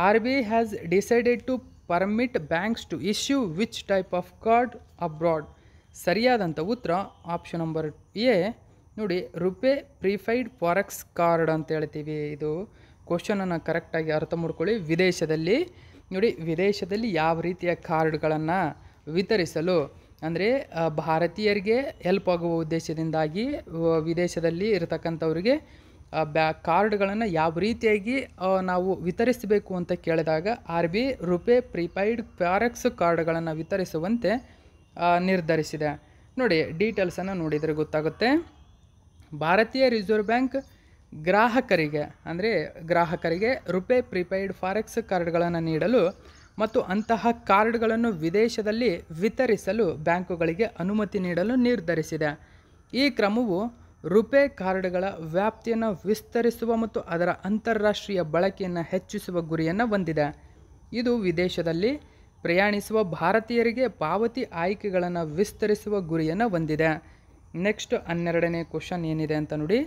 S1: R B I has decided to permit banks to issue which type of card abroad ಸರಿಯಾದಂಥ ಉತ್ತರ ಆಪ್ಷನ್ ನಂಬರ್ ಎ ನೋಡಿ ರುಪೇ ಪ್ರಿಫೈಡ್ ಫಾರೆಕ್ಸ್ ಕಾರ್ಡ್ ಅಂತ ಹೇಳ್ತೀವಿ ಇದು ಕ್ವಶನನ್ನು ಕರೆಕ್ಟಾಗಿ ಅರ್ಥ ಮಾಡ್ಕೊಳ್ಳಿ ವಿದೇಶದಲ್ಲಿ ನೋಡಿ ವಿದೇಶದಲ್ಲಿ ಯಾವ ರೀತಿಯ ಕಾರ್ಡ್ಗಳನ್ನು ವಿತರಿಸಲು ಅಂದರೆ ಭಾರತೀಯರಿಗೆ ಹೆಲ್ಪ್ ಆಗುವ ಉದ್ದೇಶದಿಂದಾಗಿ ವಿದೇಶದಲ್ಲಿ ಇರತಕ್ಕಂಥವ್ರಿಗೆ ಬ್ಯಾ ಕಾರ್ಡ್ಗಳನ್ನು ಯಾವ ರೀತಿಯಾಗಿ ನಾವು ವಿತರಿಸಬೇಕು ಅಂತ ಕೇಳಿದಾಗ R B RuPay prepaid forex ಕಾರ್ಡ್ಗಳನ್ನು ವಿತರಿಸುವಂತೆ ನಿರ್ಧರಿಸಿದೆ ನೋಡಿ ಡೀಟೇಲ್ಸನ್ನು ನೋಡಿದರೆ ಗೊತ್ತಾಗುತ್ತೆ ಭಾರತೀಯ ರಿಸರ್ವ್ ಬ್ಯಾಂಕ್ ಗ್ರಾಹಕರಿಗೆ ಅಂದರೆ ಗ್ರಾಹಕರಿಗೆ ರುಪೇ ಪ್ರಿಪೇಯ್ಡ್ ಫಾರೆಕ್ಸ್ ಕಾರ್ಡ್ಗಳನ್ನು ನೀಡಲು ಮತ್ತು ಅಂತಹ ಕಾರ್ಡ್ಗಳನ್ನು ವಿದೇಶದಲ್ಲಿ ವಿತರಿಸಲು ಬ್ಯಾಂಕುಗಳಿಗೆ ಅನುಮತಿ ನೀಡಲು ನಿರ್ಧರಿಸಿದೆ ಈ ಕ್ರಮವು ರುಪೇ ಕಾರ್ಡ್ಗಳ ವ್ಯಾಪ್ತಿಯನ್ನು ವಿಸ್ತರಿಸುವ ಮತ್ತು ಅದರ ಅಂತಾರಾಷ್ಟ್ರೀಯ ಬಳಕೆಯನ್ನು ಹೆಚ್ಚಿಸುವ ಗುರಿಯನ್ನು ಹೊಂದಿದೆ ಇದು ವಿದೇಶದಲ್ಲಿ ಪ್ರಯಾಣಿಸುವ ಭಾರತೀಯರಿಗೆ ಪಾವತಿ ಆಯ್ಕೆಗಳನ್ನು ವಿಸ್ತರಿಸುವ ಗುರಿಯನ್ನು ಹೊಂದಿದೆ ನೆಕ್ಸ್ಟ್ ಹನ್ನೆರಡನೇ ಕ್ವಶನ್ ಏನಿದೆ ಅಂತ ನೋಡಿ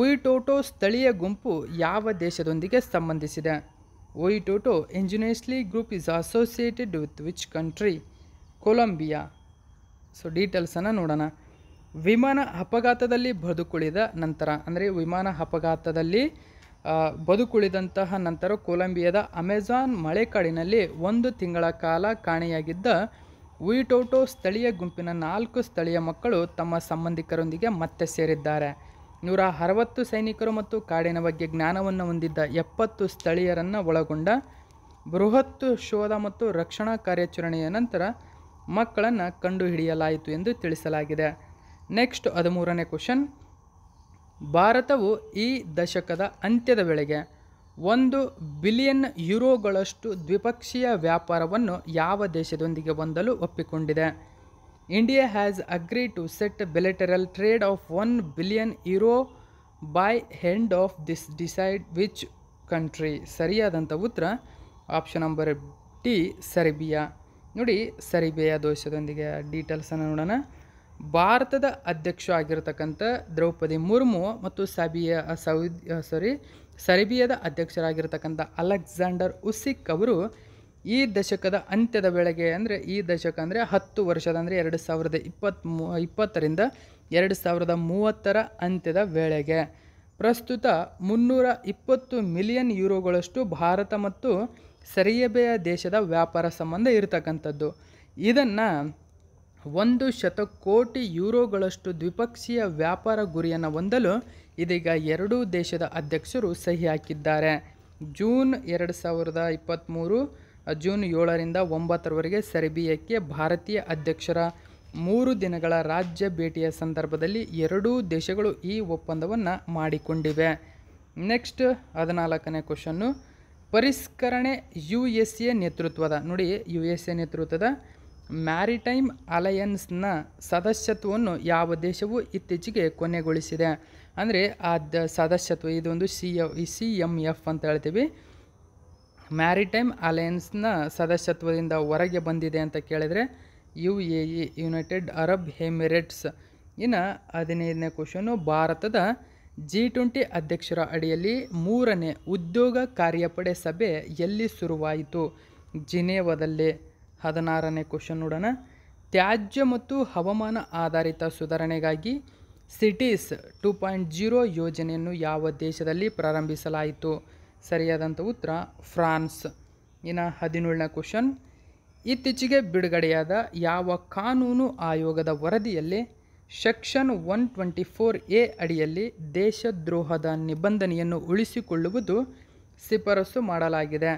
S1: ಉಯಿಟೋಟೋ ಸ್ಥಳೀಯ ಗುಂಪು ಯಾವ ದೇಶದೊಂದಿಗೆ ಸಂಬಂಧಿಸಿದೆ ಟೋಟೋ ingeniously group is associated with which country Colombia so ಡೀಟೇಲ್ಸನ್ನು ನೋಡೋಣ ವಿಮಾನ ಅಪಘಾತದಲ್ಲಿ ಬದುಕುಳಿದ ನಂತರ ಅಂದರೆ ವಿಮಾನ ಅಪಘಾತದಲ್ಲಿ ಬದುಕುಳಿದಂತಹ ನಂತರ ಕೊಲಂಬಿಯಾದ ಅಮೆಜಾನ್ ಮಳೆಕಾಡಿನಲ್ಲಿ ಒಂದು ತಿಂಗಳ ಕಾಲ ಕಾಣೆಯಾಗಿದ್ದ ವಿಟೋಟೋ ಸ್ಥಳೀಯ ಗುಂಪಿನ ನಾಲ್ಕು ಸ್ಥಳೀಯ ಮಕ್ಕಳು ತಮ್ಮ ಸಂಬಂಧಿಕರೊಂದಿಗೆ ಮತ್ತೆ ಸೇರಿದ್ದಾರೆ ನೂರ ಅರವತ್ತು ಸೈನಿಕರು ಮತ್ತು ಕಾಡಿನ ಬಗ್ಗೆ ಜ್ಞಾನವನ್ನು ಹೊಂದಿದ್ದ ಎಪ್ಪತ್ತು ಸ್ಥಳೀಯರನ್ನು ಒಳಗೊಂಡ ಬೃಹತ್ತು ಶೋಧ ಮತ್ತು ರಕ್ಷಣಾ ಕಾರ್ಯಾಚರಣೆಯ ನಂತರ ಮಕ್ಕಳನ್ನು ಕಂಡುಹಿಡಿಯಲಾಯಿತು ಎಂದು ತಿಳಿಸಲಾಗಿದೆ ನೆಕ್ಸ್ಟ್ ಹದಿಮೂರನೇ ಕ್ವಶನ್ ಭಾರತವು ಈ ದಶಕದ ಅಂತ್ಯದ ವೇಳೆಗೆ ಒಂದು ಬಿಲಿಯನ್ ಯುರೋಗಳಷ್ಟು ದ್ವಿಪಕ್ಷೀಯ ವ್ಯಾಪಾರವನ್ನು ಯಾವ ದೇಶದೊಂದಿಗೆ ಹೊಂದಲು ಒಪ್ಪಿಕೊಂಡಿದೆ India has agreed to set a bilateral trade of 1 billion euro by end of this decide which country ಸರಿಯಾದಂಥ ಉತ್ತರ ಆಪ್ಷನ್ ನಂಬರ್ ಡಿ ಸರಿಬಿಯಾ ನೋಡಿ ಸೆರ್ಬಿಯಾ ದೋಷದೊಂದಿಗೆ ಡೀಟೇಲ್ಸನ್ನು ನೋಡೋಣ ಭಾರತದ ಅಧ್ಯಕ್ಷ ಆಗಿರತಕ್ಕಂಥ ದ್ರೌಪದಿ ಮುರ್ಮು ಮತ್ತು ಸಬಿಯಾ ಸೌದಿ ಸಾರಿ ಸರಿಬಿಯಾದ ಅಧ್ಯಕ್ಷರಾಗಿರ್ತಕ್ಕಂಥ ಅಲೆಕ್ಸಾಂಡರ್ ಉಸಿಕ್ ಅವರು ಈ ದಶಕದ ಅಂತ್ಯದ ವೇಳೆಗೆ ಅಂದರೆ ಈ ದಶಕ ಅಂದರೆ ಹತ್ತು ವರ್ಷದ ಅಂದರೆ ಎರಡು ಸಾವಿರದ ಇಪ್ಪತ್ತ್ಮೂ ಇಪ್ಪತ್ತರಿಂದ ಎರಡು ಸಾವಿರದ ಮೂವತ್ತರ ಅಂತ್ಯದ ವೇಳೆಗೆ ಪ್ರಸ್ತುತ ಮುನ್ನೂರ ಇಪ್ಪತ್ತು ಮಿಲಿಯನ್ ಯೂರೋಗಳಷ್ಟು ಭಾರತ ಮತ್ತು ಸರಿಯಬೆಯ ದೇಶದ ವ್ಯಾಪಾರ ಸಂಬಂಧ ಇರತಕ್ಕಂಥದ್ದು ಇದನ್ನು ಒಂದು ಶತಕೋಟಿ ಯೂರೋಗಳಷ್ಟು ದ್ವಿಪಕ್ಷೀಯ ವ್ಯಾಪಾರ ಗುರಿಯನ್ನು ಹೊಂದಲು ಇದೀಗ ಎರಡೂ ದೇಶದ ಅಧ್ಯಕ್ಷರು ಸಹಿ ಹಾಕಿದ್ದಾರೆ ಜೂನ್ ಎರಡು ಸಾವಿರದ ಇಪ್ಪತ್ತ್ಮೂರು ಜೂನ್ ಏಳರಿಂದ ಒಂಬತ್ತರವರೆಗೆ ಸೆರ್ಬಿಯಾಕ್ಕೆ ಭಾರತೀಯ ಅಧ್ಯಕ್ಷರ ಮೂರು ದಿನಗಳ ರಾಜ್ಯ ಭೇಟಿಯ ಸಂದರ್ಭದಲ್ಲಿ ಎರಡೂ ದೇಶಗಳು ಈ ಒಪ್ಪಂದವನ್ನು ಮಾಡಿಕೊಂಡಿವೆ ನೆಕ್ಸ್ಟ್ ಹದಿನಾಲ್ಕನೇ ಕ್ವಶನ್ನು ಪರಿಷ್ಕರಣೆ ಯು ಎಸ್ ಎ ನೇತೃತ್ವದ ನೋಡಿ ಯು ಎಸ್ ಎ ನೇತೃತ್ವದ ಮ್ಯಾರಿಟೈಮ್ ಅಲಯನ್ಸ್ನ ಸದಸ್ಯತ್ವವನ್ನು ಯಾವ ದೇಶವು ಇತ್ತೀಚೆಗೆ ಕೊನೆಗೊಳಿಸಿದೆ ಅಂದರೆ ಆ ದ ಸದಸ್ಯತ್ವ ಇದೊಂದು C A C M F ಅಂತ ಹೇಳ್ತೀವಿ ಮ್ಯಾರಿಟೈಮ್ ಅಲಯನ್ಸ್ನ ಸದಸ್ಯತ್ವದಿಂದ ಹೊರಗೆ ಬಂದಿದೆ ಅಂತ ಕೇಳಿದರೆ U A E United Arab Emirates ಇನ್ನು ಹದಿನೈದನೇ ಕ್ವಶನು ಭಾರತದ ಜಿ ಟ್ವೆಂಟಿ ಅಧ್ಯಕ್ಷರ ಅಡಿಯಲ್ಲಿ ಮೂರನೇ ಉದ್ಯೋಗ ಕಾರ್ಯಪಡೆ ಸಭೆ ಎಲ್ಲಿ ಶುರುವಾಯಿತು ಜಿನೇವದಲ್ಲಿ ಹದಿನಾರನೇ ಕ್ವಶನ್ ನೋಡೋಣ ತ್ಯಾಜ್ಯ ಮತ್ತು ಹವಾಮಾನ ಆಧಾರಿತ ಸುಧಾರಣೆಗಾಗಿ ಸಿಟೀಸ್ ಟು ಪಾಯಿಂಟ್ ಜೀರೋ ಯೋಜನೆಯನ್ನು ಯಾವ ದೇಶದಲ್ಲಿ ಪ್ರಾರಂಭಿಸಲಾಯಿತು ಸರಿಯಾದಂಥ ಉತ್ತರ ಫ್ರಾನ್ಸ್ ಇನ್ನು ಹದಿನೇಳನೇ ಕ್ವಶನ್ ಇತ್ತೀಚೆಗೆ ಬಿಡುಗಡೆಯಾದ ಯಾವ ಕಾನೂನು ಆಯೋಗದ ವರದಿಯಲ್ಲಿ section one twenty four A ಅಡಿಯಲ್ಲಿ ದೇಶದ್ರೋಹದ ನಿಬಂಧನೆಯನ್ನು ಉಳಿಸಿಕೊಳ್ಳುವುದು ಶಿಫಾರಸು ಮಾಡಲಾಗಿದೆ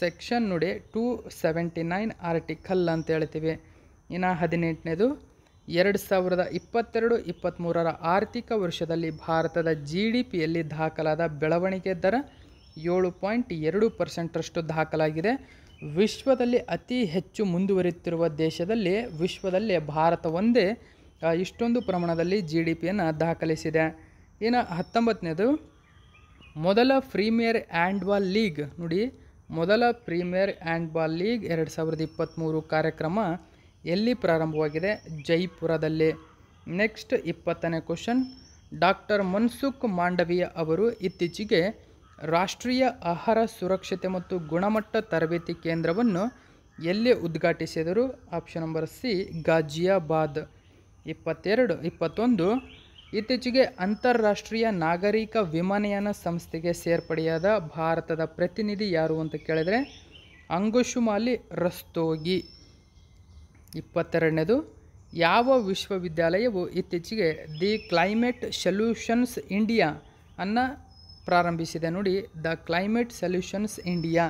S1: ಸೆಕ್ಷನ್ ನುಡಿ ಟೂ ಸೆವೆಂಟಿ ನೈನ್ ಆರ್ಟಿಕಲ್ ಅಂತ ಹೇಳ್ತೀವಿ ಇನ್ನು ಹದಿನೆಂಟನೇದು ಎರಡು ಸಾವಿರದ ಇಪ್ಪತ್ತೆರಡು ಇಪ್ಪತ್ತ್ಮೂರರ ಆರ್ಥಿಕ ವರ್ಷದಲ್ಲಿ ಭಾರತದ ಜಿ ಡಿ ಪಿಯಲ್ಲಿ ದಾಖಲಾದ ಬೆಳವಣಿಗೆ ದರ ಏಳು ಪಾಯಿಂಟ್ ಎರಡು ಪರ್ಸೆಂಟ್ರಷ್ಟು ದಾಖಲಾಗಿದೆ ವಿಶ್ವದಲ್ಲಿ ಅತಿ ಹೆಚ್ಚು ಮುಂದುವರಿಯುತ್ತಿರುವ ದೇಶದಲ್ಲಿ ವಿಶ್ವದಲ್ಲೇ ಭಾರತ ಒಂದೇ ಇಷ್ಟೊಂದು ಪ್ರಮಾಣದಲ್ಲಿ ಜಿ ಡಿ ಪಿಯನ್ನು ದಾಖಲಿಸಿದೆ ಇನ್ನು ಹತ್ತೊಂಬತ್ತನೇದು ಮೊದಲ ಪ್ರೀಮಿಯರ್ ಆ್ಯಂಡ್ಬಾಲ್ ಲೀಗ್ ನೋಡಿ ಮೊದಲ ಪ್ರೀಮಿಯರ್ ಆ್ಯಂಡ್ ಲೀಗ್ ಎರಡು ಸಾವಿರದ ಇಪ್ಪತ್ತ್ಮೂರು ಕಾರ್ಯಕ್ರಮ ಎಲ್ಲಿ ಪ್ರಾರಂಭವಾಗಿದೆ ಜೈಪುರದಲ್ಲಿ ನೆಕ್ಸ್ಟ್ ಇಪ್ಪತ್ತನೇ ಕ್ವಶನ್ ಡಾಕ್ಟರ್ ಮನ್ಸುಖ್ ಮಾಂಡವಿಯ ಅವರು ಇತ್ತೀಚೆಗೆ ರಾಷ್ಟ್ರೀಯ ಆಹಾರ ಸುರಕ್ಷತೆ ಮತ್ತು ಗುಣಮಟ್ಟ ತರಬೇತಿ ಕೇಂದ್ರವನ್ನು ಎಲ್ಲಿ ಉದ್ಘಾಟಿಸಿದರು ಆಪ್ಷನ್ ನಂಬರ್ ಸಿ ಗಾಜಿಯಾಬಾದ್ ಇಪ್ಪತ್ತೆರಡು ಇಪ್ಪತ್ತೊಂದು ಇತ್ತೀಚೆಗೆ ಅಂತಾರಾಷ್ಟ್ರೀಯ ನಾಗರಿಕ ವಿಮಾನಯಾನ ಸಂಸ್ಥೆಗೆ ಸೇರ್ಪಡೆಯಾದ ಭಾರತದ ಪ್ರತಿನಿಧಿ ಯಾರು ಅಂತ ಕೇಳಿದರೆ ಅಂಗುಶುಮಾಲಿ ರಸ್ತೋಗಿ ಇಪ್ಪತ್ತೆರಡನೇದು ಯಾವ ವಿಶ್ವವಿದ್ಯಾಲಯವು ಇತ್ತೀಚೆಗೆ ದಿ ಕ್ಲೈಮೇಟ್ ಸೊಲ್ಯೂಷನ್ಸ್ ಇಂಡಿಯಾ ಅನ್ನ ಪ್ರಾರಂಭಿಸಿದೆ ನೋಡಿ the climate solutions India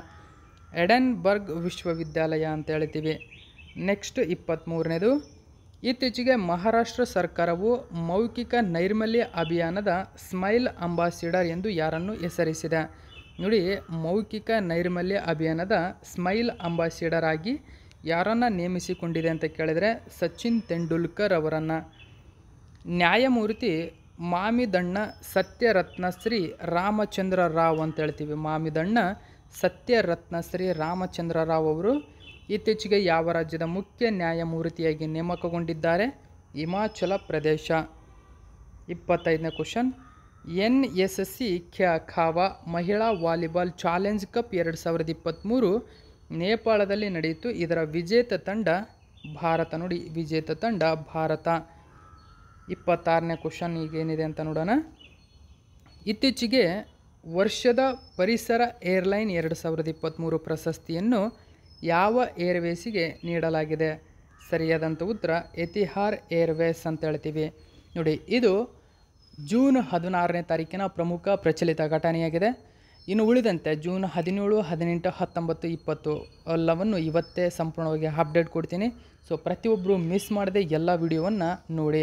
S1: Edinburgh ವಿಶ್ವವಿದ್ಯಾಲಯ ಅಂತ ಹೇಳ್ತೀವಿ ನೆಕ್ಸ್ಟ್ ಇಪ್ಪತ್ತ್ಮೂರನೇದು ಇತ್ತೀಚೆಗೆ ಮಹಾರಾಷ್ಟ್ರ ಸರ್ಕಾರವು ಮೌಖಿಕ ನೈರ್ಮಲ್ಯ ಅಭಿಯಾನದ ಸ್ಮೈಲ್ ಅಂಬಾಸಿಡರ್ ಎಂದು ಯಾರನ್ನು ಹೆಸರಿಸಿದೆ ನೋಡಿ ಮೌಖಿಕ ನೈರ್ಮಲ್ಯ ಅಭಿಯಾನದ ಸ್ಮೈಲ್ ಅಂಬಾಸಿಡರ್ ಆಗಿ ಯಾರನ್ನು ನೇಮಿಸಿಕೊಂಡಿದೆ ಅಂತ ಕೇಳಿದರೆ ಸಚಿನ್ ತೆಂಡೂಲ್ಕರ್ ಅವರನ್ನು ನ್ಯಾಯಮೂರ್ತಿ ಮಾಮಿದಣ್ಣ ಸತ್ಯರತ್ನಶ್ರೀ ರಾಮಚಂದ್ರ ರಾವ್ ಅಂತ ಹೇಳ್ತೀವಿ ಮಾಮಿದಣ್ಣ ಸತ್ಯರತ್ನಶ್ರೀ ರಾಮಚಂದ್ರ ರಾವ್ ಅವರು ಇತ್ತೀಚೆಗೆ ಯಾವ ರಾಜ್ಯದ ಮುಖ್ಯ ನ್ಯಾಯಮೂರ್ತಿಯಾಗಿ ನೇಮಕಗೊಂಡಿದ್ದಾರೆ ಹಿಮಾಚಲ ಪ್ರದೇಶ ಇಪ್ಪತ್ತೈದನೇ question N S S C ಖ್ಯಾ ಖಾವಾ ಮಹಿಳಾ ವಾಲಿಬಾಲ್ ಚಾಲೆಂಜ್ ಕಪ್ ಎರಡು ಸಾವಿರದ ಇಪ್ಪತ್ತ್ಮೂರು ನೇಪಾಳದಲ್ಲಿ ನಡೆಯಿತು ಇದರ ವಿಜೇತ ತಂಡ ಭಾರತ ನೋಡಿ ವಿಜೇತ ತಂಡ ಭಾರತ ಇಪ್ಪತ್ತಾರನೇ ಕ್ವಶನ್ ಈಗೇನಿದೆ ಅಂತ ನೋಡೋಣ ಇತ್ತೀಚೆಗೆ ವರ್ಷದ ಪರಿಸರ ಏರ್ಲೈನ್ ಎರಡು ಸಾವಿರದ ಇಪ್ಪತ್ತ್ಮೂರು ಪ್ರಶಸ್ತಿಯನ್ನು ಯಾವ ಏರ್ವೇಸಿಗೆ ನೀಡಲಾಗಿದೆ ಸರಿಯಾದಂಥ ಉತ್ತರ ಎತಿಹಾರ್ ಏರ್ವೇಸ್ ಅಂತ ಹೇಳ್ತೀವಿ ನೋಡಿ ಇದು ಜೂನ್ ಹದಿನಾರನೇ ತಾರೀಕಿನ ಪ್ರಮುಖ ಪ್ರಚಲಿತ ಘಟನೆಯಾಗಿದೆ ಇನ್ನು ಉಳಿದಂತೆ ಜೂನ್ ಹದಿನೇಳು ಹದಿನೆಂಟು ಹತ್ತೊಂಬತ್ತು ಇಪ್ಪತ್ತು ಎಲ್ಲವನ್ನು ಇವತ್ತೇ ಸಂಪೂರ್ಣವಾಗಿ ಅಪ್ಡೇಟ್ ಕೊಡ್ತೀನಿ ಸೊ ಪ್ರತಿಯೊಬ್ಬರು ಮಿಸ್ ಮಾಡದೆ ಎಲ್ಲ ವಿಡಿಯೋವನ್ನು ನೋಡಿ